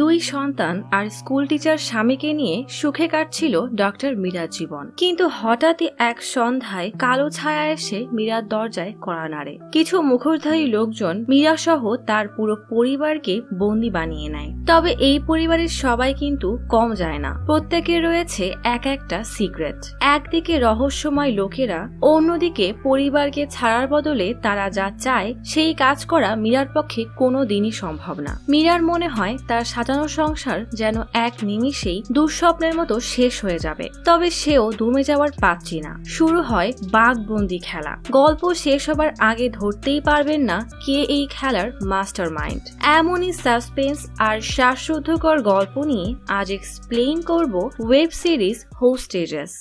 দুই সন্তান আর school teacher স্বামীকে নিয়ে সুখে কাটছিল ডক্টর মীরা জীবন কিন্তু হঠাৎই এক সন্ধ্যায় কালো ছায়া এসে মীরার দরজায় কড়া নাড়ে কিছু মুখোশধারী লোকজন মীরা সহ তার পুরো পরিবারকে বন্দি বানিয়ে নেয় তবে এই পরিবারের সবাই কিন্তু কম যায় না প্রত্যেকের রয়েছে এক একটা সিক্রেট একদিকে রহস্যময় লোকেরা অন্যদিকে পরিবারকে ছাড়ার বদলে তারা যা চায় সেই কাজ করা মীরার পক্ষে কোনো দিনই সম্ভব না মীরার মনে হয় তার সাজানো সংসার যেন এক নিমিষেই দুঃস্বপ্নের মতো শেষ হয়ে যাবে তবে সেও দমে যাওয়ার পাচ্ছি না শুরু হয় বাঘবন্দি খেলা গল্প শেষ হবার আগে ধরতেই পারবেন না কে এই খেলার মাস্টার মাইন্ড এমনই সাসপেন্স আর শ্বাসরুদ্ধকর গল্প নিয়ে আজ এক্সপ্লেইন করব ওয়েব সিরিজ হোস্টেজেস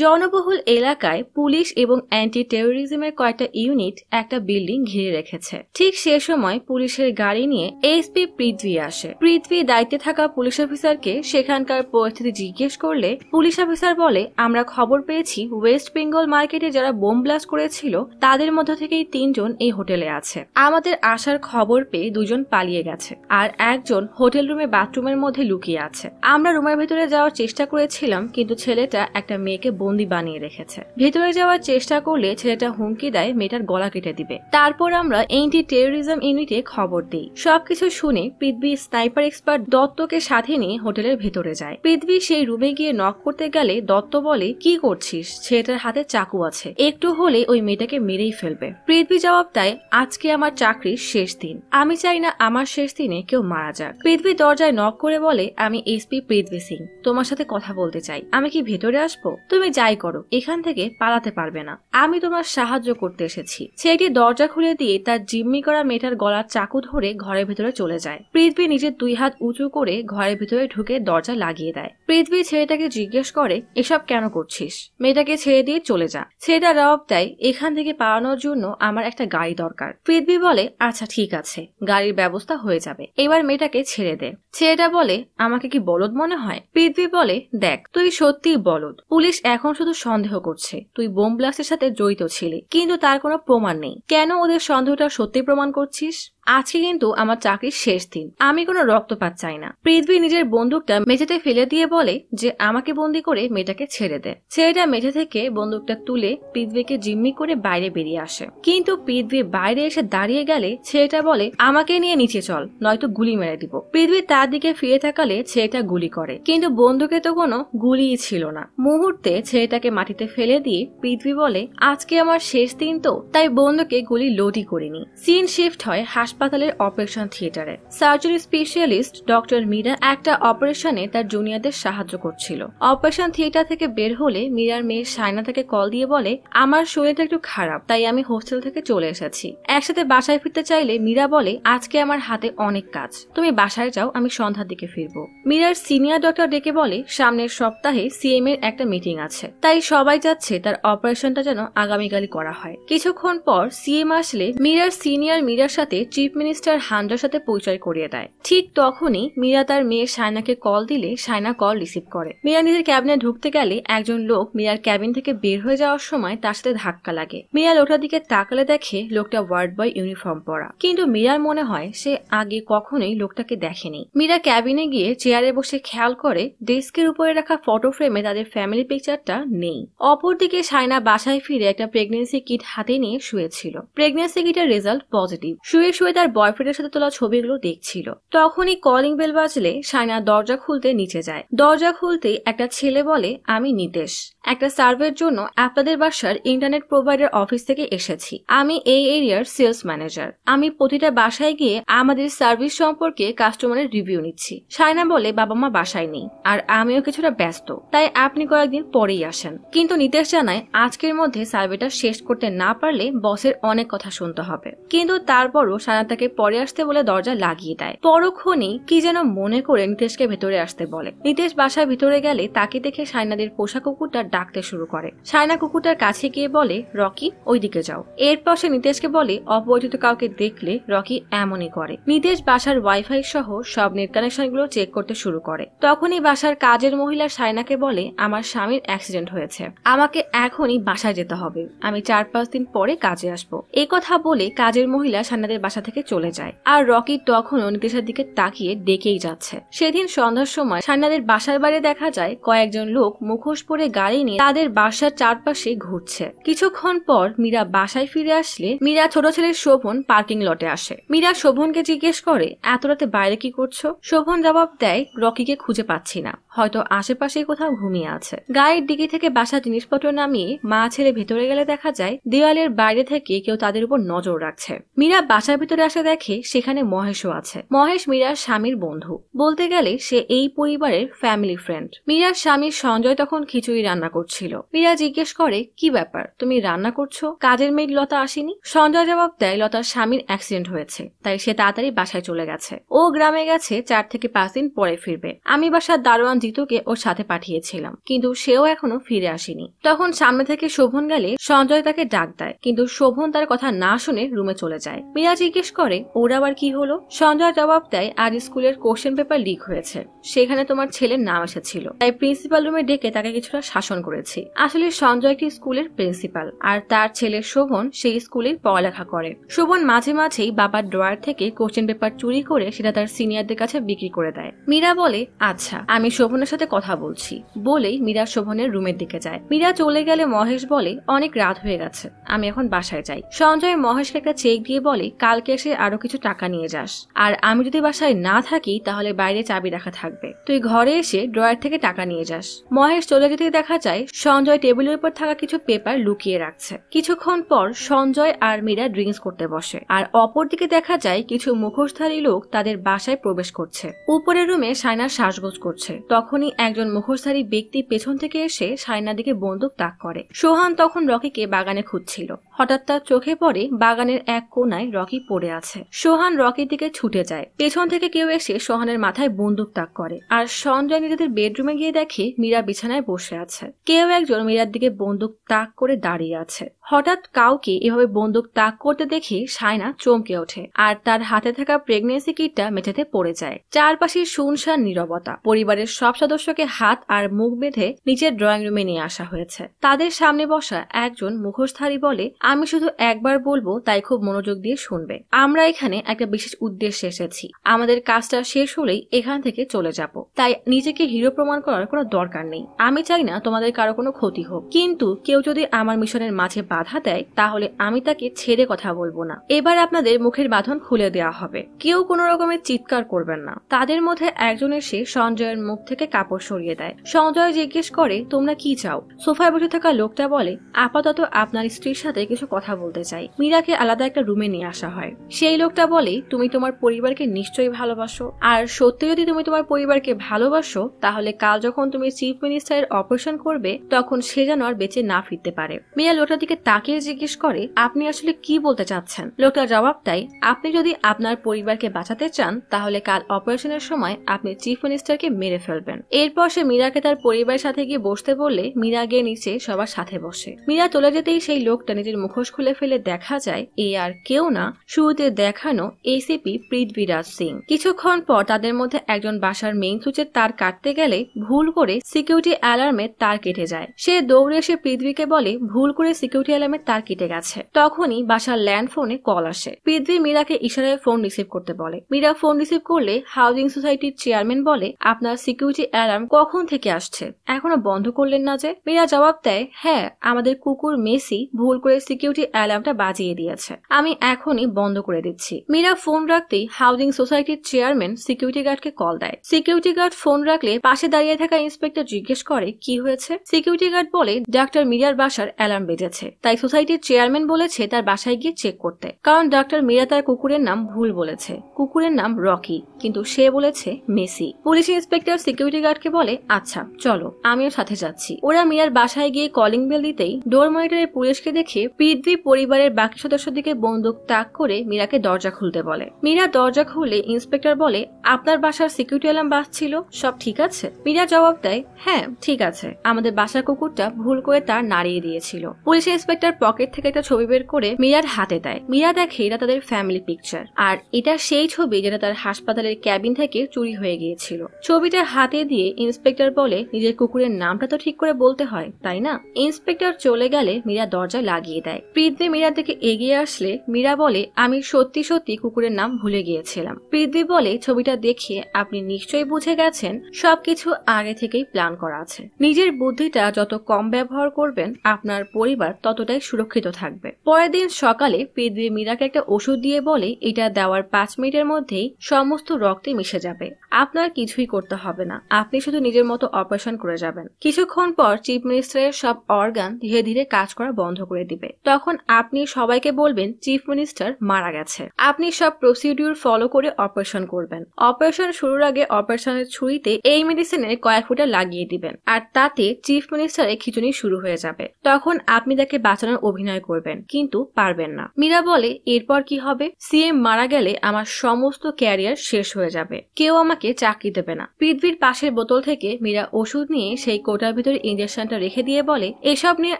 জনবহুল এলাকায় পুলিশ এবং অ্যান্টি টেরোরিজমের কয়েকটা ইউনিট একটা বিল্ডিং ঘিরে রেখেছে ঠিক সে সময় পুলিশের গাড়ি নিয়ে এসপি পৃথ্বী আসে পৃথ্বী দায়িত্বে থাকা পুলিশ অফিসারকে সেখানকার পরিস্থিতি জিজ্ঞেস করলে পুলিশ অফিসার বলে আমরা খবর পেয়েছি ওয়েস্ট বেঙ্গল মার্কেটে যারা বোম ব্লাস্ট করেছিল তাদের মধ্য থেকেই তিনজন এই হোটেলে আছে আমাদের আসার খবর পেয়ে দুজন পালিয়ে গেছে আর একজন হোটেল রুমে বাথরুমের মধ্যে লুকিয়ে আছে আমরা রুমের ভেতরে যাওয়ার চেষ্টা করেছিলাম কিন্তু ছেলেটা একটা মেয়েকে বন্দি বানিয়ে রেখেছে ভেতরে যাওয়ার চেষ্টা করলে ছেলেটা হুমকি দেয় মেয়েটার গলা কেটে দিবে তারপর আমরা এন্টি টেরোরিজম ইউনিটে খবর দিই সবকিছু শুনে পৃথিবী স্নাইপার এক্সপার্ট দত্তকে সাথে নিয়ে হোটেলের ভেতরে যায় পৃথিবী সেই রুমে গিয়ে নক করতে গেলে দত্ত বলে কি করছিস ছেলেটার হাতে চাকু আছে একটু হলে ওই মেয়েটাকে মেরেই ফেলবে পৃথিবী জবাব দেয় আজকে আমার চাকরির শেষ দিন আমি চাই না আমার শেষ দিনে কেউ মারা যাক পৃথিবী দরজায় নক করে বলে আমি এসপি পৃথিবী সিং তোমার সাথে কথা বলতে চাই আমি কি ভেতরে আসবো তুমি যাই করো এখান থেকে পালাতে পারবে না আমি তোমার সাহায্য করতে এসেছি ছেলেটি দরজা খুলে দিয়ে তার জিম্মি করা মেয়েটার গলার চাকু ধরে ঘরের ভিতরে চলে যায় পৃথিবী নিজের দুই হাত উঁচু করে ঘরের ভিতরে ঢুকে দরজা লাগিয়ে দেয় পৃথিবী ছেলেটাকে জিজ্ঞেস করে এসব কেন করছিস মেয়েটাকে ছেড়ে দিয়ে চলে যা ছেলেটা জবাব দেয় এখান থেকে পালানোর জন্য আমার একটা গাড়ি দরকার পৃথিবী বলে আচ্ছা ঠিক আছে গাড়ির ব্যবস্থা হয়ে যাবে এবার মেয়েটাকে ছেড়ে দে ছেলেটা বলে আমাকে কি বলদ মনে হয় পৃথিবী বলে দেখ তুই সত্যিই বলদ পুলিশ এখন এখন শুধু সন্দেহ করছে তুই বোম ব্লাস্টের সাথে জড়িত ছিলি কিন্তু তার কোনো প্রমাণ নেই কেন ওদের সন্দেহটা সত্যি প্রমাণ করছিস আজকে কিন্তু আমার চাকরির শেষ দিন আমি কোনো রক্তপাত চাই না পৃথ্বী নিজের বন্দুকটা মেঝেতে ফেলে দিয়ে বলে যে আমাকে বন্দি করে মেয়েটাকে ছেড়ে দেয় ছেলেটা মেঝে থেকে বন্দুকটা তুলে পৃথ্বীকে জিম্মি করে বাইরে বেরিয়ে আসে কিন্তু পৃথ্বী বাইরে এসে দাঁড়িয়ে গেলে ছেলেটা বলে আমাকে নিয়ে নিচে চল নয়তো গুলি মেরে দিব পৃথ্বী তার দিকে ফিরে থাকালে ছেলেটা গুলি করে কিন্তু বন্দুকে তো কোনো গুলিই ছিল না মুহূর্তে ছেলেটাকে মাটিতে ফেলে দিয়ে পৃথ্বী বলে আজকে আমার শেষ দিন তো তাই বন্ধুকে গুলি লোডই করিনি সিন শিফট হয় হাস হাসপাতালের অপারেশন থিয়েটারে সার্জারি স্পেশালিস্ট ডক্টর মীরা একটা অপারেশনে তার জুনিয়রদের সাহায্য করছিল অপারেশন থিয়েটার থেকে বের হলে মীরার মেয়ে সায়না তাকে কল দিয়ে বলে আমার শরীরটা একটু খারাপ তাই আমি হোস্টেল থেকে চলে এসেছি একসাথে বাসায় ফিরতে চাইলে মীরা বলে আজকে আমার হাতে অনেক কাজ তুমি বাসায় যাও আমি সন্ধ্যার দিকে ফিরব মীরার সিনিয়র ডক্টর ডেকে বলে সামনের সপ্তাহে সিএম এর একটা মিটিং আছে তাই সবাই যাচ্ছে তার অপারেশনটা যেন আগামীকালই করা হয় কিছুক্ষণ পর সিএম আসলে মীরার সিনিয়র মীরার সাথে চিফ মিনিস্টার হান্ডার সাথে পরিচয় করিয়ে দেয় ঠিক তখনই মীরা তার মেয়ে সায়নাকে কল দিলে সায়না কল রিসিভ করে মীরা নিজের ক্যাবিনে ঢুকতে গেলে একজন লোক মীরার ক্যাবিন থেকে বের হয়ে যাওয়ার সময় তার সাথে ধাক্কা লাগে মীরা লোকটার দিকে তাকালে দেখে লোকটা ওয়ার্ড বয় ইউনিফর্ম পরা কিন্তু মীরার মনে হয় সে আগে কখনোই লোকটাকে দেখেনি মীরা ক্যাবিনে গিয়ে চেয়ারে বসে খেয়াল করে ডেস্কের উপরে রাখা ফটো ফ্রেমে তাদের ফ্যামিলি পিকচারটা নেই অপরদিকে সায়না বাসায় ফিরে একটা প্রেগনেন্সি কিট হাতে নিয়ে শুয়েছিল প্রেগনেন্সি কিটের রেজাল্ট পজিটিভ শুয়ে শুয়ে তার বয়ফ্রেন্ডের সাথে তোলা ছবিগুলো দেখছিল তখনই কলিং বেল বাজলে সায়না দরজা খুলতে নিচে যায় দরজা খুলতেই একটা ছেলে বলে আমি নিতেশ একটা সার্ভের জন্য আপনাদের বাসার ইন্টারনেট প্রোভাইডার অফিস থেকে এসেছি আমি এই এরিয়ার সেলস ম্যানেজার আমি প্রতিটা বাসায় গিয়ে আমাদের সার্ভিস সম্পর্কে কাস্টমারের রিভিউ নিচ্ছি সায়না বলে বাবা মা বাসায় নেই আর আমিও কিছুটা ব্যস্ত তাই আপনি কয়েকদিন পরেই আসেন কিন্তু নিতেশ জানায় আজকের মধ্যে সার্ভেটা শেষ করতে না পারলে বসের অনেক কথা শুনতে হবে কিন্তু তারপরও সায়না তাকে পরে আসতে বলে দরজা লাগিয়ে দেয় পরক্ষণই কি যেন মনে করে নিতেশকে ভেতরে আসতে বলে নিতেশ বাসার ভিতরে গেলে তাকে দেখে সায়নাদের পোশাক কুকুরটা ডাকতে শুরু করে সায়না কুকুরটার কাছে গিয়ে বলে রকি ওইদিকে যাও এরপর সে নিতেশকে বলে অপরিচিত কাউকে দেখলে রকি এমনই করে নিতেশ বাসার ওয়াইফাই সহ সব নেট কানেকশনগুলো চেক করতে শুরু করে তখনই বাসার কাজের মহিলা সায়নাকে বলে আমার স্বামীর অ্যাক্সিডেন্ট হয়েছে আমাকে এখনই বাসায় যেতে হবে আমি চার পাঁচ দিন পরে কাজে আসবো এই কথা বলে কাজের মহিলা সান্নাদের বাসা থেকে চলে যায় আর রকি তখনও নিতেশের দিকে তাকিয়ে ডেকেই যাচ্ছে সেদিন সন্ধ্যার সময় সান্নাদের বাসার বাইরে দেখা যায় কয়েকজন লোক মুখোশ পরে গাড়ি বাহিনী তাদের বাসার চারপাশে ঘুরছে কিছুক্ষণ পর মীরা বাসায় ফিরে আসলে মীরা ছোট ছেলের শোভন পার্কিং লটে আসে মীরা শোভনকে জিজ্ঞেস করে এত রাতে বাইরে কি করছো শোভন জবাব দেয় রকিকে খুঁজে পাচ্ছি না হয়তো আশেপাশে কোথাও ঘুমিয়ে আছে গায়ের দিকে থেকে বাসা জিনিসপত্র নামিয়ে মা ছেলে ভেতরে গেলে দেখা যায় দেওয়ালের বাইরে থেকে কেউ তাদের উপর নজর রাখছে মীরা বাসার ভেতরে আসে দেখে সেখানে মহেশও আছে মহেশ মীরার স্বামীর বন্ধু বলতে গেলে সে এই পরিবারের ফ্যামিলি ফ্রেন্ড মীরার স্বামী সঞ্জয় তখন খিচুড়ি রান্না করছিল মীরা জিজ্ঞেস করে কি ব্যাপার তুমি রান্না করছো কাজের মেয়ে লতা আসেনি সঞ্জয় জবাব দেয় লতার স্বামীর অ্যাক্সিডেন্ট হয়েছে তাই সে তাড়াতাড়ি বাসায় চলে গেছে ও গ্রামে গেছে চার থেকে পাঁচ দিন পরে ফিরবে আমি বাসার দারোয়ান সঞ্জিতকে ওর সাথে পাঠিয়েছিলাম কিন্তু সেও এখনো ফিরে আসেনি তখন সামনে থেকে শোভন গেলে সঞ্জয় তাকে ডাক দেয় কিন্তু শোভন তার কথা না শুনে রুমে চলে যায় মিয়া জিজ্ঞেস করে ওর আবার কি হলো সঞ্জয় জবাব দেয় আজ স্কুলের কোশ্চেন পেপার লিক হয়েছে সেখানে তোমার ছেলের নাম এসেছিল তাই প্রিন্সিপাল রুমে ডেকে তাকে কিছুটা শাসন করেছি আসলে সঞ্জয় একটি স্কুলের প্রিন্সিপাল আর তার ছেলে শোভন সেই স্কুলে পড়ালেখা করে শোভন মাঝে মাঝেই বাবার ড্রয়ার থেকে কোশ্চেন পেপার চুরি করে সেটা তার সিনিয়রদের কাছে বিক্রি করে দেয় মীরা বলে আচ্ছা আমি শোভন শোভনের সাথে কথা বলছি বলেই মীরা শোভনের রুমের দিকে যায় মীরা চলে গেলে মহেশ বলে অনেক রাত হয়ে গেছে আমি এখন বাসায় যাই সঞ্জয় মহেশকে একটা চেক দিয়ে বলে কালকে এসে আরো কিছু টাকা নিয়ে যাস আর আমি যদি বাসায় না থাকি তাহলে বাইরে চাবি রাখা থাকবে তুই ঘরে এসে ড্রয়ার থেকে টাকা নিয়ে যাস মহেশ চলে যেতে দেখা যায় সঞ্জয় টেবিলের উপর থাকা কিছু পেপার লুকিয়ে রাখছে কিছুক্ষণ পর সঞ্জয় আর মীরা ড্রিঙ্কস করতে বসে আর অপরদিকে দেখা যায় কিছু মুখোশধারী লোক তাদের বাসায় প্রবেশ করছে উপরের রুমে সায়না শ্বাসগোজ করছে তখনই একজন মুখোশধারী ব্যক্তি পেছন থেকে এসে সায়নার দিকে বন্দুক তাক করে সোহান তখন রকিকে বাগানে খুঁজছিল হঠাৎ তার চোখে পড়ে বাগানের এক কোনায় রকি পড়ে আছে সোহান রকির দিকে ছুটে যায় পেছন থেকে কেউ এসে সোহানের মাথায় বন্দুক তাক করে আর সঞ্জয় নিজেদের বেডরুমে গিয়ে দেখে মীরা বিছানায় বসে আছে কেউ একজন মীরার দিকে বন্দুক তাক করে দাঁড়িয়ে আছে হঠাৎ কাউকে এভাবে বন্দুক তাক করতে দেখে সায়না চমকে ওঠে আর তার হাতে থাকা প্রেগনেন্সি কিটটা মেঝেতে পড়ে যায় চারপাশে শুনশান নিরবতা পরিবারের সব সব সদস্যকে হাত আর মুখ বেঁধে নিচের ড্রয়িং রুমে নিয়ে আসা হয়েছে তাদের সামনে বসা একজন মুখোশধারী বলে আমি শুধু একবার বলবো তাই খুব মনোযোগ দিয়ে শুনবে আমরা এখানে একটা বিশেষ উদ্দেশ্যে এসেছি আমাদের কাজটা শেষ হলেই এখান থেকে চলে যাব তাই নিজেকে হিরো প্রমাণ করার কোনো দরকার নেই আমি চাই না তোমাদের কারো কোনো ক্ষতি হোক কিন্তু কেউ যদি আমার মিশনের মাঝে বাধা দেয় তাহলে আমি তাকে ছেড়ে কথা বলবো না এবার আপনাদের মুখের বাঁধন খুলে দেওয়া হবে কেউ কোনো রকমের চিৎকার করবেন না তাদের মধ্যে একজন এসে সঞ্জয়ের মুখ থেকে থেকে কাপড় সরিয়ে দেয় সঞ্জয় জিজ্ঞেস করে তোমরা কি চাও সোফায় বসে থাকা লোকটা বলে আপাতত আপনার স্ত্রীর সাথে কিছু কথা বলতে চাই মীরাকে আলাদা একটা রুমে নিয়ে আসা হয় সেই লোকটা বলে তুমি তোমার পরিবারকে নিশ্চয়ই ভালোবাসো আর সত্যি যদি তুমি তোমার পরিবারকে ভালোবাসো তাহলে কাল যখন তুমি চিফ মিনিস্টারের অপারেশন করবে তখন সে যেন আর বেঁচে না ফিরতে পারে মীরা লোকটার দিকে তাকিয়ে জিজ্ঞেস করে আপনি আসলে কি বলতে চাচ্ছেন লোকটার জবাবটাই আপনি যদি আপনার পরিবারকে বাঁচাতে চান তাহলে কাল অপারেশনের সময় আপনি চিফ মিনিস্টারকে মেরে ফেলবেন পারবেন এরপর সে মীরাকে তার পরিবারের সাথে গিয়ে বসতে বললে মীরা গিয়ে নিচে সবার সাথে বসে মীরা চলে যেতেই সেই লোকটা নিজের মুখোশ খুলে ফেলে দেখা যায় এ আর কেউ না শুরুতে দেখানো এসিপি পৃথ্বীরাজ সিং কিছুক্ষণ পর তাদের মধ্যে একজন বাসার মেইন সুইচের তার কাটতে গেলে ভুল করে সিকিউরিটি অ্যালার্মে তার কেটে যায় সে দৌড়ে এসে পৃথ্বীকে বলে ভুল করে সিকিউরিটি অ্যালার্মে তার কেটে গেছে তখনই বাসার ল্যান্ড ফোনে কল আসে পৃথ্বী মীরাকে ইশারায় ফোন রিসিভ করতে বলে মীরা ফোন রিসিভ করলে হাউজিং সোসাইটির চেয়ারম্যান বলে আপনার সিকিউরিটি একটি অ্যালার্ম কখন থেকে আসছে এখনো বন্ধ করলেন না যে মীরা জবাব দেয় হ্যাঁ আমাদের কুকুর মেসি ভুল করে সিকিউরিটি অ্যালার্মটা বাজিয়ে দিয়েছে আমি এখনই বন্ধ করে দিচ্ছি মীরা ফোন রাখতেই হাউজিং সোসাইটির চেয়ারম্যান সিকিউরিটি গার্ডকে কল দেয় সিকিউরিটি গার্ড ফোন রাখলে পাশে দাঁড়িয়ে থাকা ইন্সপেক্টর জিজ্ঞেস করে কি হয়েছে সিকিউরিটি গার্ড বলে ডাক্তার মিরার বাসার অ্যালার্ম বেজেছে তাই সোসাইটির চেয়ারম্যান বলেছে তার বাসায় গিয়ে চেক করতে কারণ ডাক্তার মিরা তার কুকুরের নাম ভুল বলেছে কুকুরের নাম রকি কিন্তু সে বলেছে Messi police inspector security security গার্ডকে বলে আচ্ছা চলো আমিও সাথে যাচ্ছি ওরা মিয়ার বাসায় গিয়ে কলিং বেল দিতেই ডোর মনিটরে পুলিশকে দেখে পৃথ্বী পরিবারের বাকি সদস্যদের দিকে বন্দুক তাক করে মীরাকে দরজা খুলতে বলে মীরা দরজা খুলে ইন্সপেক্টর বলে আপনার বাসার সিকিউরিটি অ্যালার্ম বাজছিল সব ঠিক আছে মীরা জবাব দেয় হ্যাঁ ঠিক আছে আমাদের বাসার কুকুরটা ভুল করে তার নাড়িয়ে দিয়েছিল পুলিশ ইন্সপেক্টর পকেট থেকে একটা ছবি বের করে মীরার হাতে দেয় মীরা দেখে এটা তাদের ফ্যামিলি পিকচার আর এটা সেই ছবি যেটা তার হাসপাতালের ক্যাবিন থেকে চুরি হয়ে গিয়েছিল ছবিটার হাত কাটিয়ে দিয়ে ইন্সপেক্টর বলে নিজের কুকুরের নামটা তো ঠিক করে বলতে হয় তাই না ইন্সপেক্টর চলে গেলে মীরা দরজা লাগিয়ে দেয় পৃথ্বী মীরার থেকে এগিয়ে আসলে মীরা বলে আমি সত্যি সত্যি কুকুরের নাম ভুলে গিয়েছিলাম পৃথ্বী বলে ছবিটা দেখে আপনি নিশ্চয়ই বুঝে গেছেন সবকিছু আগে থেকেই প্ল্যান করা আছে নিজের বুদ্ধিটা যত কম ব্যবহার করবেন আপনার পরিবার ততটাই সুরক্ষিত থাকবে পরের দিন সকালে পৃথ্বী মীরাকে একটা ওষুধ দিয়ে বলে এটা দেওয়ার পাঁচ মিনিটের মধ্যেই সমস্ত রক্তে মিশে যাবে আপনার কিছুই করতে হবে না আপনি শুধু নিজের মতো অপারেশন করে যাবেন কিছুক্ষণ পর চিফ মিনিস্টারের সব অর্গান ধীরে ধীরে কাজ করা বন্ধ করে দিবে তখন আপনি সবাইকে বলবেন চিফ মিনিস্টার মারা গেছে আপনি সব প্রসিডিউর ফলো করে অপারেশন করবেন অপারেশন শুরুর আগে অপারেশনের ছুরিতে এই মেডিসিনে কয়েক ফুটা লাগিয়ে দিবেন আর তাতে চিফ মিনিস্টারের খিচুনি শুরু হয়ে যাবে তখন আপনি তাকে বাঁচানোর অভিনয় করবেন কিন্তু পারবেন না মীরা বলে এরপর কি হবে সিএম মারা গেলে আমার সমস্ত ক্যারিয়ার শেষ হয়ে যাবে কেউ আমাকে চাকরি দেবে না পৃথিবীর পাশের বোতল থেকে মীরা ওষুধ নিয়ে সেই কোটার ভিতরে ইঞ্জেকশনটা রেখে দিয়ে বলে এসব নিয়ে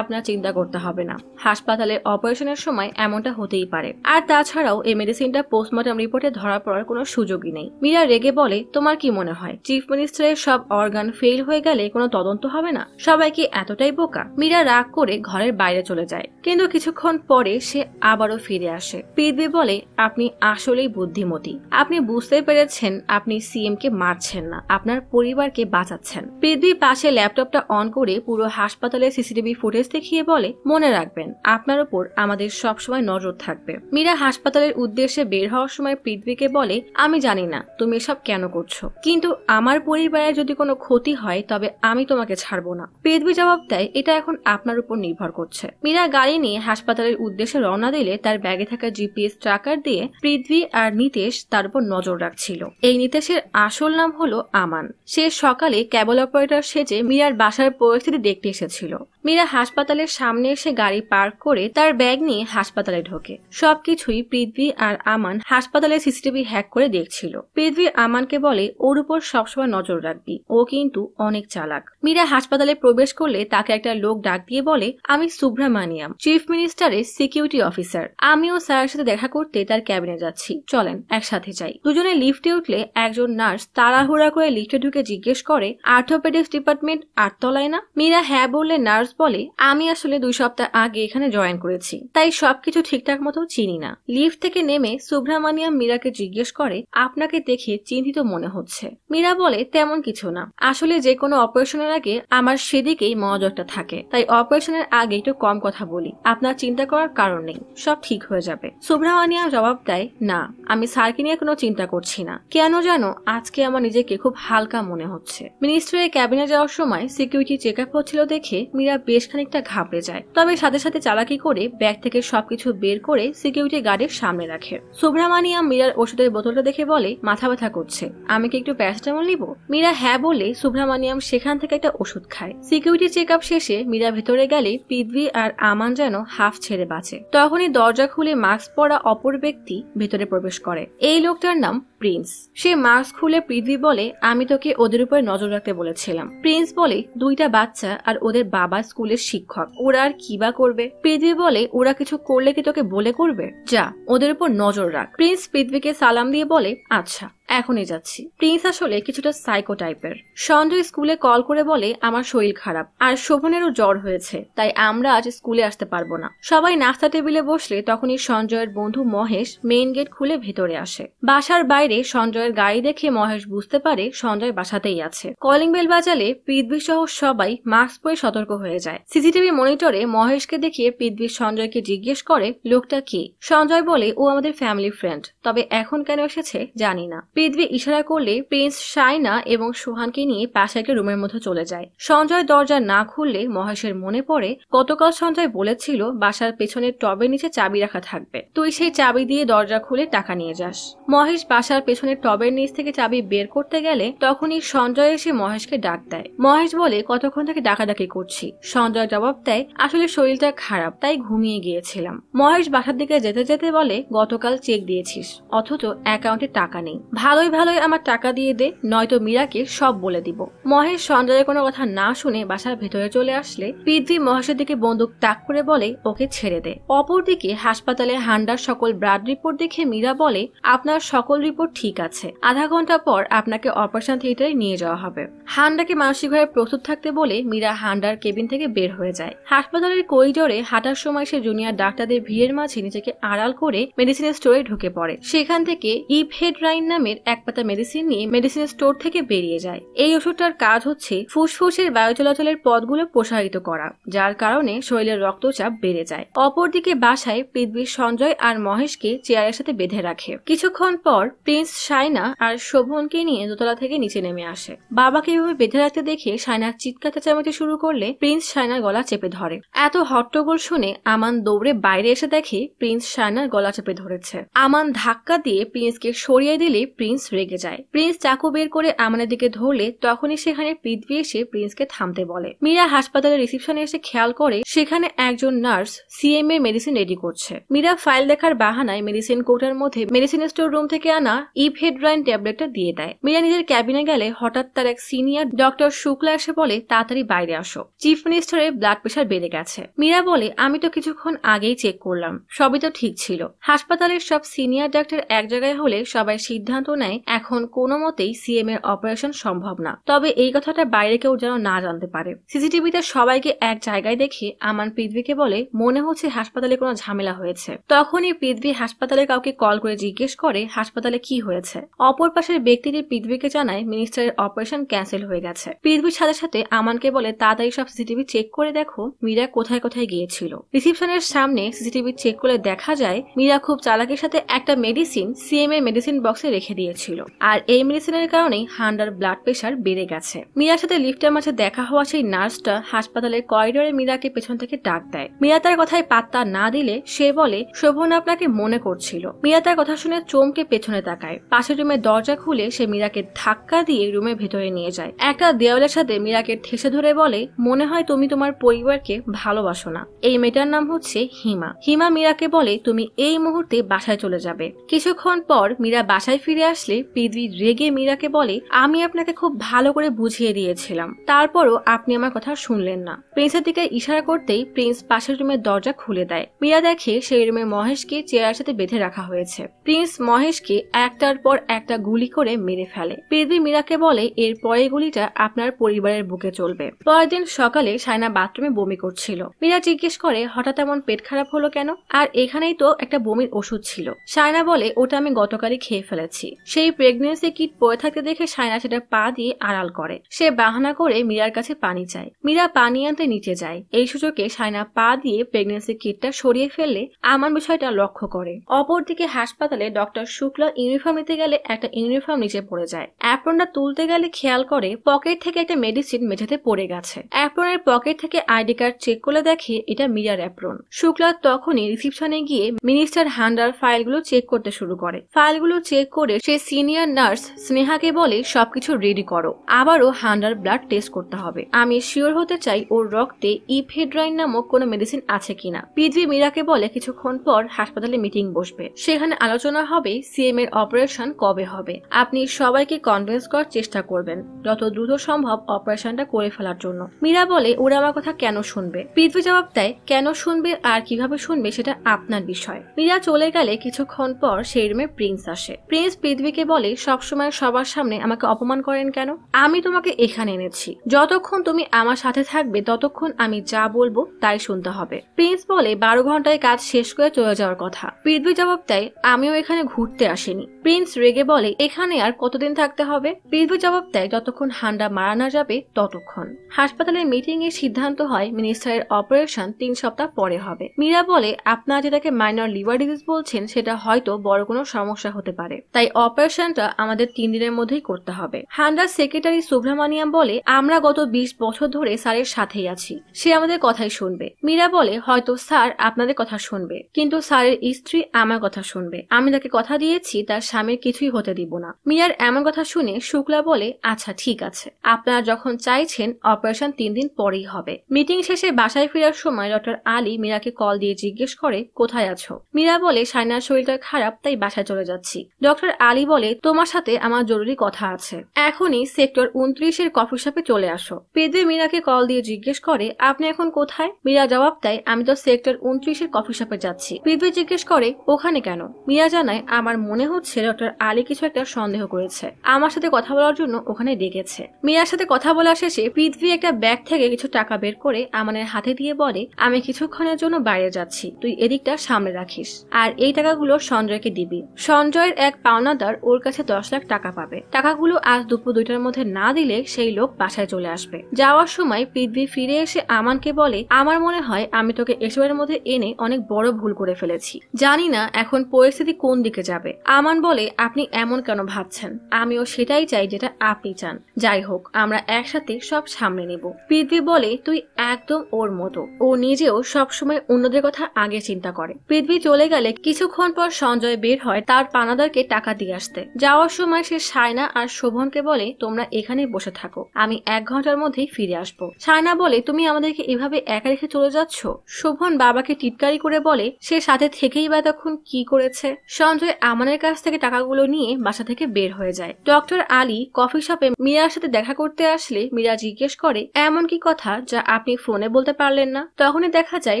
আপনার চিন্তা করতে হবে না হাসপাতালের অপারেশনের সময় এমনটা হতেই পারে আর তাছাড়াও এই মেডিসিনটা পোস্টমর্টম রিপোর্টে ধরা পড়ার কোনো সুযোগই নেই মীরা রেগে বলে তোমার কি মনে হয় চিফ মিনিস্টারের সব অর্গান ফেল হয়ে গেলে কোনো তদন্ত হবে না সবাই কি এতটাই বোকা মীরা রাগ করে ঘরের বাইরে চলে যায় কিন্তু কিছুক্ষণ পরে সে আবারও ফিরে আসে পিদবি বলে আপনি আসলেই বুদ্ধিমতী আপনি বুঝতে পেরেছেন আপনি সিএম কে মারছেন না আপনার পরিবারকে বাঁচাচ্ছেন পৃথিবী পাশে ল্যাপটপটা অন করে পুরো হাসপাতালে সিসিটিভি ফুটেজ দেখিয়ে বলে মনে রাখবেন আপনার উপর আমাদের সবসময় নজর থাকবে মীরা হাসপাতালের উদ্দেশ্যে বের হওয়ার সময় পৃথিবীকে বলে আমি জানি না তুমি এসব কেন করছো কিন্তু আমার পরিবারের যদি কোনো ক্ষতি হয় তবে আমি তোমাকে ছাড়বো না পৃথিবী জবাব দেয় এটা এখন আপনার উপর নির্ভর করছে মীরা গাড়ি নিয়ে হাসপাতালের উদ্দেশ্যে রওনা দিলে তার ব্যাগে থাকা জিপিএস ট্রাকার দিয়ে পৃথিবী আর নিতেশ তার উপর নজর রাখছিল এই নিতেশের আসল নাম হলো আমান সে সকালে ক্যাবল অপারেটর সেজে মিয়ার বাসার পরিস্থিতি দেখতে এসেছিল মীরা হাসপাতালের সামনে এসে গাড়ি পার্ক করে তার ব্যাগ নিয়ে হাসপাতালে ঢোকে সবকিছুই পৃথ্বী আর আমান হাসপাতালে সিসিটিভি হ্যাক করে দেখছিল পৃথ্বী আমানকে বলে ওর উপর সবসময় নজর রাখবি ও কিন্তু অনেক চালাক মীরা হাসপাতালে প্রবেশ করলে তাকে একটা লোক ডাক দিয়ে বলে আমি সুব্রামানিয়াম চিফ মিনিস্টারের সিকিউরিটি অফিসার আমিও স্যারের সাথে দেখা করতে তার ক্যাবিনে যাচ্ছি চলেন একসাথে যাই দুজনে লিফটে উঠলে একজন নার্স তাড়াহুড়া করে লিফটে ঢুকে জিজ্ঞেস করে আর্থোপেডিক্স ডিপার্টমেন্ট তলায় না মীরা হ্যাঁ বললে নার্স বলে আমি আসলে দুই সপ্তাহ আগে এখানে জয়েন করেছি তাই সবকিছু ঠিকঠাক মতো চিনি না লিফট থেকে নেমে সুব্রামানিয়াম মীরাকে জিজ্ঞেস করে আপনাকে দেখে চিন্তিত মনে হচ্ছে মীরা বলে তেমন কিছু না আসলে যে কোনো অপারেশনের আগে আমার সেদিকেই মনোযোগটা থাকে তাই অপারেশনের আগে একটু কম কথা বলি আপনার চিন্তা করার কারণ নেই সব ঠিক হয়ে যাবে সুব্রামানিয়াম জবাব দেয় না আমি স্যারকে নিয়ে কোনো চিন্তা করছি না কেন যেন আজকে আমার নিজেকে খুব হালকা মনে হচ্ছে মিনিস্ট্রি ক্যাবিনে যাওয়ার সময় সিকিউরিটি চেক আপ হচ্ছিল দেখে মীরা বেশ খানিকটা ঘাবড়ে যায় তবে সাথে সাথে চালাকি করে ব্যাগ থেকে সবকিছু বের করে সিকিউরিটি গার্ডের সামনে রাখে সুব্রামানিয়াম মীরার ওষুধের বোতলটা দেখে বলে মাথা ব্যথা করছে আমি কি একটু প্যারাসিটামল নিব মীরা হ্যাঁ বলে সুব্রামানিয়াম সেখান থেকে একটা ওষুধ খায় সিকিউরিটি চেক আপ শেষে মীরা ভেতরে গেলে পৃথ্বী আর আমান যেন হাফ ছেড়ে বাঁচে তখনই দরজা খুলে মাস্ক পরা অপর ব্যক্তি ভেতরে প্রবেশ করে এই লোকটার নাম প্রিন্স সে মাস্ক খুলে পৃথিবী বলে আমি তোকে ওদের উপর নজর রাখতে বলেছিলাম প্রিন্স বলে দুইটা বাচ্চা আর ওদের বাবা স্কুলের শিক্ষক ওরা আর কি বা করবে পৃথিবী বলে ওরা কিছু করলে কি তোকে বলে করবে যা ওদের উপর নজর রাখ প্রিন্স পৃথিবীকে সালাম দিয়ে বলে আচ্ছা এখনই যাচ্ছি প্রিন্স আসলে কিছুটা সাইকো টাইপের সঞ্জয় স্কুলে কল করে বলে আমার শরীর খারাপ আর শোভনেরও জ্বর হয়েছে তাই আমরা আজ স্কুলে আসতে পারবো না সবাই নাস্তা টেবিলে বসলে তখনই সঞ্জয়ের বন্ধু মহেশ মেইন গেট খুলে ভেতরে আসে বাসার বাইরে সঞ্জয়ের গাড়ি দেখে মহেশ বুঝতে পারে সঞ্জয় বাসাতেই আছে কলিং বেল বাজালে পৃথিবী সহ সবাই মাস্ক পরে সতর্ক হয়ে যায় সিসিটিভি মনিটরে মহেশকে দেখিয়ে পৃথিবী সঞ্জয়কে জিজ্ঞেস করে লোকটা কি সঞ্জয় বলে ও আমাদের ফ্যামিলি ফ্রেন্ড তবে এখন কেন এসেছে জানি না পৃথিবী ইশারা করলে প্রিন্স সাইনা এবং সোহানকে নিয়ে পাশাকে রুমের মধ্যে চলে যায় সঞ্জয় দরজা না খুললে মহেশের মনে পড়ে গতকাল সঞ্জয় বলেছিল বাসার পেছনের টবের নিচে চাবি রাখা থাকবে তুই সেই চাবি দিয়ে দরজা খুলে টাকা নিয়ে যাস মহেশ বাসার পেছনের টবের নিচ থেকে চাবি বের করতে গেলে তখনই সঞ্জয় এসে মহেশকে ডাক দেয় মহেশ বলে কতক্ষণ থেকে ডাকাডাকি করছি সঞ্জয় জবাব দেয় আসলে শরীরটা খারাপ তাই ঘুমিয়ে গিয়েছিলাম মহেশ বাসার দিকে যেতে যেতে বলে গতকাল চেক দিয়েছিস অথচ অ্যাকাউন্টে টাকা নেই ভালোই ভালোই আমার টাকা দিয়ে দে নয়তো মীরাকে সব বলে দিব মহেশ সঞ্জয়ের কোনো কথা না শুনে বাসার ভেতরে চলে আসলে পৃথ্বী মহেশের দিকে বন্দুক তাক করে বলে ওকে ছেড়ে দে অপরদিকে হাসপাতালে হান্ডার সকল ব্লাড রিপোর্ট দেখে মীরা বলে আপনার সকল রিপোর্ট ঠিক আছে আধা ঘন্টা পর আপনাকে অপারেশন থিয়েটারে নিয়ে যাওয়া হবে হান্ডাকে মানসিকভাবে প্রস্তুত থাকতে বলে মীরা হান্ডার কেবিন থেকে বের হয়ে যায় হাসপাতালের করিডোরে হাঁটার সময় সে জুনিয়র ডাক্তারদের ভিড়ের মাঝে নিজেকে আড়াল করে মেডিসিনের স্টোরে ঢুকে পড়ে সেখান থেকে ইভ রাইন নামের এক পাতা মেডিসিন নিয়ে মেডিসিন স্টোর থেকে বেরিয়ে যায় এই ওষুধটার কাজ হচ্ছে ফুসফুসের বায়ু চলাচলের পথগুলো প্রসারিত করা যার কারণে শরীরের রক্তচাপ বেড়ে যায় অপরদিকে বাসায় পৃথিবীর সঞ্জয় আর মহেশকে চেয়ারের সাথে বেঁধে রাখে কিছুক্ষণ পর প্রিন্স সাইনা আর শোভনকে নিয়ে দোতলা থেকে নিচে নেমে আসে বাবাকে এভাবে বেঁধে রাখতে দেখে সাইনার চিৎকার চেঁচামেচি শুরু করলে প্রিন্স সাইনার গলা চেপে ধরে এত হট্টগোল শুনে আমান দৌড়ে বাইরে এসে দেখে প্রিন্স সাইনার গলা চেপে ধরেছে আমান ধাক্কা দিয়ে প্রিন্সকে সরিয়ে দিলে প্রিন্স প্রিন্স রেগে যায় প্রিন্স চাকু বের করে আমানের দিকে ধরলে তখনই সেখানে পৃথ্বী এসে প্রিন্সকে থামতে বলে মীরা হাসপাতালের রিসিপশনে এসে খেয়াল করে সেখানে একজন নার্স সিএমএ মেডিসিন রেডি করছে মীরা ফাইল দেখার বাহানায় মেডিসিন কোর্টের মধ্যে মেডিসিন স্টোর রুম থেকে আনা ইভেড্রাইন ট্যাবলেটটা দিয়ে দেয় মীরা নিজের ক্যাবিনে গেলে হঠাৎ তার এক সিনিয়র ডক্টর শুক্লা এসে বলে তাড়াতাড়ি বাইরে আসো চিফ মিনিস্টারের ব্লাড প্রেশার বেড়ে গেছে মীরা বলে আমি তো কিছুক্ষণ আগেই চেক করলাম সবই তো ঠিক ছিল হাসপাতালের সব সিনিয়র ডাক্তার এক জায়গায় হলে সবাই সিদ্ধান্ত সিদ্ধান্ত নেয় এখন কোনো মতেই সিএম এর অপারেশন সম্ভব না তবে এই কথাটা বাইরে কেউ যেন না জানতে পারে সিসিটিভিতে সবাইকে এক জায়গায় দেখে আমান পৃথ্বীকে বলে মনে হচ্ছে হাসপাতালে কোনো ঝামেলা হয়েছে তখনই পৃথ্বী হাসপাতালে কাউকে কল করে জিজ্ঞেস করে হাসপাতালে কি হয়েছে অপর পাশের ব্যক্তিটি পৃথ্বীকে জানায় মিনিস্টারের অপারেশন ক্যান্সেল হয়ে গেছে পৃথ্বীর সাথে সাথে আমানকে বলে তাড়াতাড়ি সব সিসিটিভি চেক করে দেখো মীরা কোথায় কোথায় গিয়েছিল রিসিপশনের সামনে সিসিটিভি চেক করে দেখা যায় মীরা খুব চালাকির সাথে একটা মেডিসিন সিএমএ মেডিসিন বক্সে রেখে দিয়েছিল আর এই মেডিসিনের কারণেই হান্ডার ব্লাড প্রেশার বেড়ে গেছে মীরার সাথে লিফটের মাঝে দেখা হওয়া সেই নার্সটা হাসপাতালের করিডোরে মীরাকে পেছন থেকে ডাক দেয় মীরা তার কথায় পাত্তা না দিলে সে বলে শোভন আপনাকে মনে করছিল মীরা তার কথা শুনে চমকে পেছনে তাকায় পাশের রুমে দরজা খুলে সে মীরাকে ধাক্কা দিয়ে রুমের ভেতরে নিয়ে যায় একটা দেওয়ালের সাথে মীরাকে ঠেসে ধরে বলে মনে হয় তুমি তোমার পরিবারকে ভালোবাসো না এই মেয়েটার নাম হচ্ছে হিমা হিমা মীরাকে বলে তুমি এই মুহূর্তে বাসায় চলে যাবে কিছুক্ষণ পর মীরা বাসায় ফিরে আসলে পৃথিবী রেগে মীরাকে বলে আমি আপনাকে খুব ভালো করে বুঝিয়ে দিয়েছিলাম তারপরও আপনি আমার কথা শুনলেন না প্রিন্সের দিকে ইশারা করতেই প্রিন্স পাশের রুমের দরজা খুলে দেয় মীরা দেখে সেই রুমে মহেশকে চেয়ার সাথে বেঁধে রাখা হয়েছে প্রিন্স মহেশকে একটার পর একটা গুলি করে মেরে ফেলে পৃথিবী মীরাকে বলে এর পরে গুলিটা আপনার পরিবারের বুকে চলবে পরের দিন সকালে সায়না বাথরুমে বমি করছিল মীরা জিজ্ঞেস করে হঠাৎ এমন পেট খারাপ হলো কেন আর এখানেই তো একটা বমির ওষুধ ছিল সায়না বলে ওটা আমি গতকালই খেয়ে ফেলেছি সেই প্রেগনেন্সি কিট পরে থাকতে দেখে সায়না সেটা পা দিয়ে আড়াল করে সে বাহানা করে মীরার কাছে পানি চায় মীরা পানি আনতে নিচে যায় এই সুযোগে সায়না পা দিয়ে প্রেগনেন্সি কিটটা সরিয়ে ফেললে আমার বিষয়টা লক্ষ্য করে অপরদিকে হাসপাতালে ডক্টর শুক্লা ইউনিফর্ম নিতে গেলে একটা ইউনিফর্ম নিচে পড়ে যায় অ্যাপ্রনটা তুলতে গেলে খেয়াল করে পকেট থেকে একটা মেডিসিন মেঝেতে পড়ে গেছে অ্যাপ্রনের পকেট থেকে আইডি কার্ড চেক করে দেখে এটা মীরার অ্যাপ্রন শুক্লা তখনই রিসিপশনে গিয়ে মিনিস্টার হান্ডার ফাইলগুলো চেক করতে শুরু করে ফাইলগুলো চেক করে সে সিনিয়র নার্স স্নেহাকে বলে সবকিছু রেডি করো আবারও হান্ডার ব্লাড টেস্ট করতে হবে আমি শিওর হতে চাই ওর রক্তে ইফেড্রাইন নামক কোনো মেডিসিন আছে কিনা পৃথিবী মীরাকে বলে কিছুক্ষণ পর হাসপাতালে মিটিং বসবে সেখানে আলোচনা হবে সিএম এর অপারেশন কবে হবে আপনি সবাইকে কনভিন্স করার চেষ্টা করবেন যত দ্রুত সম্ভব অপারেশনটা করে ফেলার জন্য মীরা বলে ওরা আমার কথা কেন শুনবে পৃথিবী জবাব দেয় কেন শুনবে আর কিভাবে শুনবে সেটা আপনার বিষয় মীরা চলে গেলে কিছুক্ষণ পর সেই রুমে প্রিন্স আসে প্রিন্স পৃথিবীকে বলে সবসময় সবার সামনে আমাকে অপমান করেন কেন আমি তোমাকে এখানে এনেছি যতক্ষণ তুমি আমার সাথে থাকবে ততক্ষণ আমি যা বলবো তাই শুনতে হবে প্রিন্স বলে বারো ঘন্টায় কাজ শেষ করে চলে যাওয়ার কথা পৃথিবী জবাব দেয় আমিও এখানে ঘুরতে আসিনি প্রিন্স রেগে বলে এখানে আর কতদিন থাকতে হবে পৃথ্বী জবাব দেয় যতক্ষণ হান্ডা মারা না যাবে ততক্ষণ হাসপাতালের মিটিং এ সিদ্ধান্ত হয় মিনিস্টারের অপারেশন তিন সপ্তাহ পরে হবে মীরা বলে আপনারা যেটাকে মাইনর লিভার ডিজিজ বলছেন সেটা হয়তো বড় কোনো সমস্যা হতে পারে তাই অপারেশনটা আমাদের তিন দিনের মধ্যেই করতে হবে হান্ডার সেক্রেটারি সুব্রমানিয়াম বলে আমরা গত বিশ বছর ধরে স্যারের সাথেই আছি সে আমাদের কথাই শুনবে মীরা বলে হয়তো স্যার আপনাদের কথা শুনবে কিন্তু স্যারের স্ত্রী আমার কথা শুনবে আমি তাকে কথা দিয়েছি তার স্বামীর কিছুই হতে দিব না মিয়ার এমন কথা শুনে শুক্লা বলে আচ্ছা ঠিক আছে আপনারা যখন চাইছেন অপারেশন তিন দিন পরেই হবে মিটিং শেষে বাসায় ফেরার সময় ডক্টর আলী মীরাকে কল দিয়ে জিজ্ঞেস করে কোথায় আছো মীরা বলে সাইনার শরীরটা খারাপ তাই বাসায় চলে যাচ্ছি ডক্টর আলী আলী বলে তোমার সাথে আমার জরুরি কথা আছে এখনই সেক্টর উনত্রিশের কফি শপে চলে আসো পেদে মীরাকে কল দিয়ে জিজ্ঞেস করে আপনি এখন কোথায় মীরা জবাব দেয় আমি তো সেক্টর উনত্রিশের কফি শপে যাচ্ছি পেদে জিজ্ঞেস করে ওখানে কেন মীরা জানায় আমার মনে হচ্ছে ডক্টর আলী কিছু একটা সন্দেহ করেছে আমার সাথে কথা বলার জন্য ওখানে ডেকেছে মীরার সাথে কথা বলা শেষে পৃথিবী একটা ব্যাগ থেকে কিছু টাকা বের করে আমাদের হাতে দিয়ে বলে আমি কিছুক্ষণের জন্য বাইরে যাচ্ছি তুই এদিকটা সামনে রাখিস আর এই টাকাগুলো সঞ্জয়কে দিবি সঞ্জয়ের এক পাওনাদার দোকানদার ওর কাছে দশ লাখ টাকা পাবে টাকাগুলো আজ দুপুর দুইটার মধ্যে না দিলে সেই লোক বাসায় চলে আসবে যাওয়ার সময় পৃথিবী ফিরে এসে আমানকে বলে আমার মনে হয় আমি তোকে এসবের মধ্যে এনে অনেক বড় ভুল করে ফেলেছি জানি না এখন পরিস্থিতি কোন দিকে যাবে আমান বলে আপনি এমন কেন ভাবছেন আমিও সেটাই চাই যেটা আপনি চান যাই হোক আমরা একসাথে সব সামনে নেব পৃথিবী বলে তুই একদম ওর মতো ও নিজেও সবসময় অন্যদের কথা আগে চিন্তা করে পৃথিবী চলে গেলে কিছুক্ষণ পর সঞ্জয় বের হয় তার পানাদারকে টাকা দিয়ে ফিরে আসতে যাওয়ার সময় সে সায়না আর শোভনকে বলে তোমরা এখানে বসে থাকো আমি এক ঘন্টার মধ্যেই ফিরে আসবো সায়না বলে তুমি আমাদেরকে এভাবে একা রেখে চলে যাচ্ছ শোভন বাবাকে টিটকারি করে বলে সে সাথে থেকেই বা তখন কি করেছে সঞ্জয় আমানের কাছ থেকে টাকাগুলো নিয়ে বাসা থেকে বের হয়ে যায় ডক্টর আলী কফি শপে মীরার সাথে দেখা করতে আসলে মীরা জিজ্ঞেস করে এমন কি কথা যা আপনি ফোনে বলতে পারলেন না তখনই দেখা যায়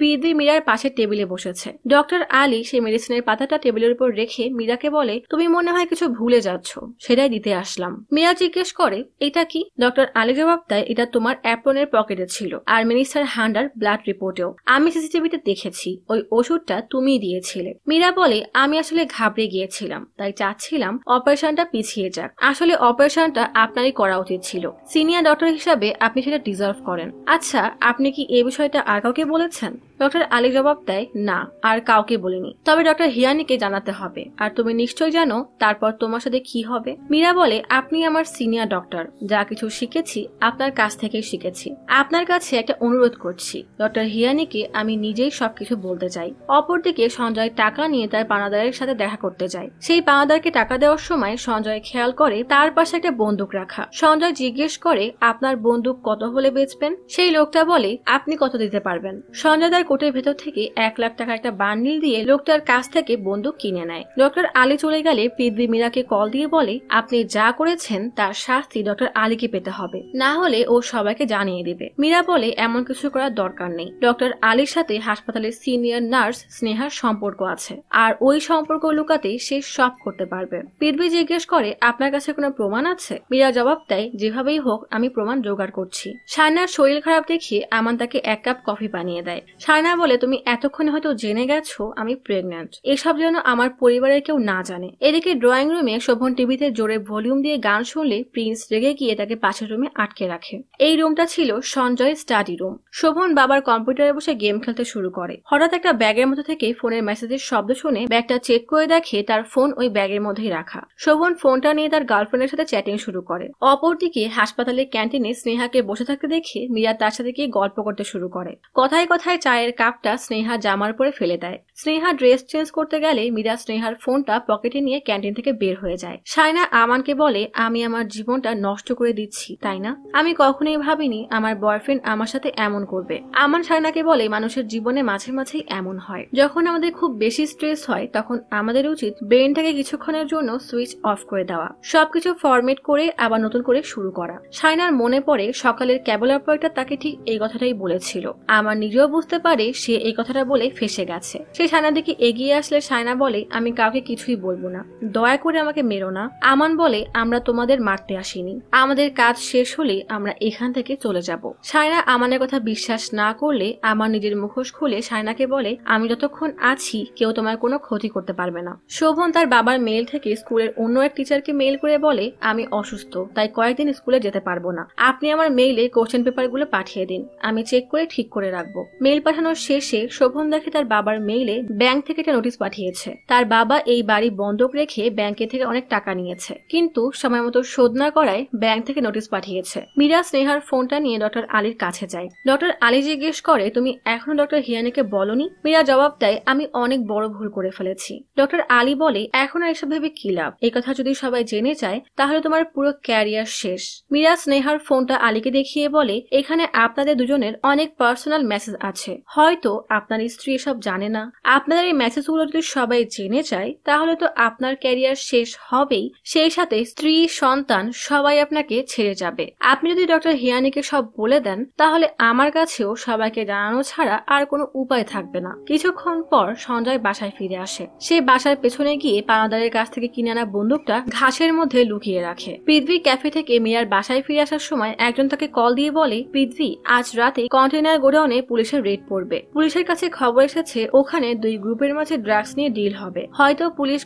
পিদি মীরার পাশে টেবিলে বসেছে ডক্টর আলী সেই মেডিসিনের পাতাটা টেবিলের উপর রেখে মীরাকে বলে তুমি মনে হয় কিছু ভুলে যাচ্ছ সেটাই দিতে আসলাম মেয়া জিজ্ঞেস করে এটা কি ডক্টর আলী জবাব দেয় এটা তোমার অ্যাপ্রনের পকেটে ছিল আর মিনিস্টার হান্ডার ব্লাড রিপোর্টেও আমি সিসিটিভিতে দেখেছি ওই ওষুধটা তুমি দিয়েছিলে মীরা বলে আমি আসলে ঘাবড়ে গিয়েছিলাম তাই চাচ্ছিলাম অপারেশনটা পিছিয়ে যাক আসলে অপারেশনটা আপনারই করা উচিত ছিল সিনিয়র ডক্টর হিসাবে আপনি সেটা ডিজার্ভ করেন আচ্ছা আপনি কি এ বিষয়টা আর কাউকে বলেছেন ডক্টর আলী জবাব দেয় না আর কাউকে বলিনি তবে ডক্টর হিয়ানিকে জানাতে হবে আর তুমি নিশ্চয় জানো তারপর তোমার সাথে কি হবে মীরা বলে আপনি আমার সিনিয়র ডক্টর যা কিছু শিখেছি আপনার কাছ থেকে শিখেছি আপনার কাছে একটা অনুরোধ করছি ডক্টর হিয়ানিকে আমি নিজেই সবকিছু বলতে চাই অপরদিকে সঞ্জয় টাকা নিয়ে তার পানাদারের সাথে দেখা করতে যায় সেই পানাদারকে টাকা দেওয়ার সময় সঞ্জয় খেয়াল করে তার পাশে একটা বন্দুক রাখা সঞ্জয় জিজ্ঞেস করে আপনার বন্দুক কত হলে বেচবেন সেই লোকটা বলে আপনি কত দিতে পারবেন সঞ্জয় তার কোটের ভেতর থেকে এক লাখ টাকার একটা বান্ডিল দিয়ে লোকটার কাছ থেকে বন্দুক কিনে নেয় ডক্টর আলী চলে গেলে পৃথিবী মীরাকে কল দিয়ে বলে আপনি যা করেছেন তার শাস্তি ডক্টর আলীকে পেতে হবে না হলে ও সবাইকে জানিয়ে দেবে মীরা বলে এমন কিছু করার দরকার নেই ডক্টর আলীর সাথে হাসপাতালের সিনিয়র নার্স স্নেহার সম্পর্ক আছে আর ওই সম্পর্ক লুকাতে সে সব করতে পারবে পৃথিবী জিজ্ঞেস করে আপনার কাছে কোনো প্রমাণ আছে মীরা জবাব দেয় যেভাবেই হোক আমি প্রমাণ জোগাড় করছি সায়নার শরীর খারাপ দেখিয়ে আমান তাকে এক কাপ কফি বানিয়ে দেয় হয় না বলে তুমি এতক্ষণে হয়তো জেনে গেছো আমি প্রেগন্যান্ট এসব যেন আমার পরিবারের কেউ না জানে এদিকে ড্রয়িং রুমে শোভন টিভিতে জোরে ভলিউম দিয়ে গান শুনলে প্রিন্স রেগে গিয়ে তাকে পাশের রুমে আটকে রাখে এই রুমটা ছিল সঞ্জয় স্টাডি রুম শোভন বাবার কম্পিউটারে বসে গেম খেলতে শুরু করে হঠাৎ একটা ব্যাগের মধ্যে থেকে ফোনের মেসেজের শব্দ শুনে ব্যাগটা চেক করে দেখে তার ফোন ওই ব্যাগের মধ্যেই রাখা শোভন ফোনটা নিয়ে তার গার্লফ্রেন্ডের সাথে চ্যাটিং শুরু করে অপরদিকে হাসপাতালের ক্যান্টিনে স্নেহাকে বসে থাকতে দেখে মিয়া তার সাথে গিয়ে গল্প করতে শুরু করে কথায় কথায় চায়ের চায়ের কাপটা স্নেহা জামার পরে ফেলে দেয় স্নেহা ড্রেস চেঞ্জ করতে গেলে মীরা স্নেহার ফোনটা পকেটে নিয়ে ক্যান্টিন থেকে বের হয়ে যায় সায়না আমানকে বলে আমি আমার জীবনটা নষ্ট করে দিচ্ছি তাই না আমি কখনোই ভাবিনি আমার বয়ফ্রেন্ড আমার সাথে এমন করবে আমান সায়নাকে বলে মানুষের জীবনে মাঝে মাঝেই এমন হয় যখন আমাদের খুব বেশি স্ট্রেস হয় তখন আমাদের উচিত ব্রেনটাকে কিছুক্ষণের জন্য সুইচ অফ করে দেওয়া সবকিছু ফরমেট করে আবার নতুন করে শুরু করা সায়নার মনে পড়ে সকালের ক্যাবল অপারেটর তাকে ঠিক এই কথাটাই বলেছিল আমার নিজেও বুঝতে পারে শেষবারে সে এই কথাটা বলে ফেসে গেছে সে সায়নার দিকে এগিয়ে আসলে সায়না বলে আমি কাউকে কিছুই বলবো না দয়া করে আমাকে মেরো না আমান বলে আমরা তোমাদের মারতে আসিনি আমাদের কাজ শেষ হলে আমরা এখান থেকে চলে যাব সায়না আমানের কথা বিশ্বাস না করলে আমার নিজের মুখোশ খুলে সায়নাকে বলে আমি যতক্ষণ আছি কেউ তোমার কোনো ক্ষতি করতে পারবে না শোভন তার বাবার মেল থেকে স্কুলের অন্য এক টিচারকে মেল করে বলে আমি অসুস্থ তাই কয়েকদিন স্কুলে যেতে পারবো না আপনি আমার মেইলে কোশ্চেন পেপারগুলো পাঠিয়ে দিন আমি চেক করে ঠিক করে রাখবো মেল পাঠানো পাঠানোর শেষে শোভন দেখে তার বাবার মেইলে ব্যাংক থেকে একটা নোটিশ পাঠিয়েছে তার বাবা এই বাড়ি বন্ধক রেখে ব্যাংকে থেকে অনেক টাকা নিয়েছে কিন্তু সময় মতো শোধ না করায় ব্যাংক থেকে নোটিশ পাঠিয়েছে মীরা স্নেহার ফোনটা নিয়ে ডক্টর আলীর কাছে যায় ডক্টর আলী জিজ্ঞেস করে তুমি এখনো ডক্টর হিয়ানিকে বলনি মীরা জবাব দেয় আমি অনেক বড় ভুল করে ফেলেছি ডক্টর আলী বলে এখন আর এসব ভেবে কি লাভ এই কথা যদি সবাই জেনে যায় তাহলে তোমার পুরো ক্যারিয়ার শেষ মীরা স্নেহার ফোনটা আলীকে দেখিয়ে বলে এখানে আপনাদের দুজনের অনেক পার্সোনাল মেসেজ আছে হয়তো আপনার স্ত্রী এসব জানে না আপনার এই মেসেজগুলো যদি সবাই জেনে যায় তাহলে তো আপনার ক্যারিয়ার শেষ হবেই সেই সাথে স্ত্রী সন্তান সবাই আপনাকে ছেড়ে যাবে আপনি যদি ডক্টর হিয়ানিকে সব বলে দেন তাহলে আমার কাছেও সবাইকে জানানো ছাড়া আর কোনো উপায় থাকবে না কিছুক্ষণ পর সঞ্জয় বাসায় ফিরে আসে সে বাসার পেছনে গিয়ে পানাদারের কাছ থেকে কিনে আনা বন্দুকটা ঘাসের মধ্যে লুকিয়ে রাখে পৃথ্বী ক্যাফে থেকে মেয়ার বাসায় ফিরে আসার সময় একজন তাকে কল দিয়ে বলে পৃথ্বী আজ রাতে কন্টেনার গোডাউনে পুলিশের রেড পড়ে করবে পুলিশের কাছে খবর এসেছে ওখানে দুই গ্রুপের মাঝে ড্রাগস নিয়ে ডিল হবে হয়তো পুলিশ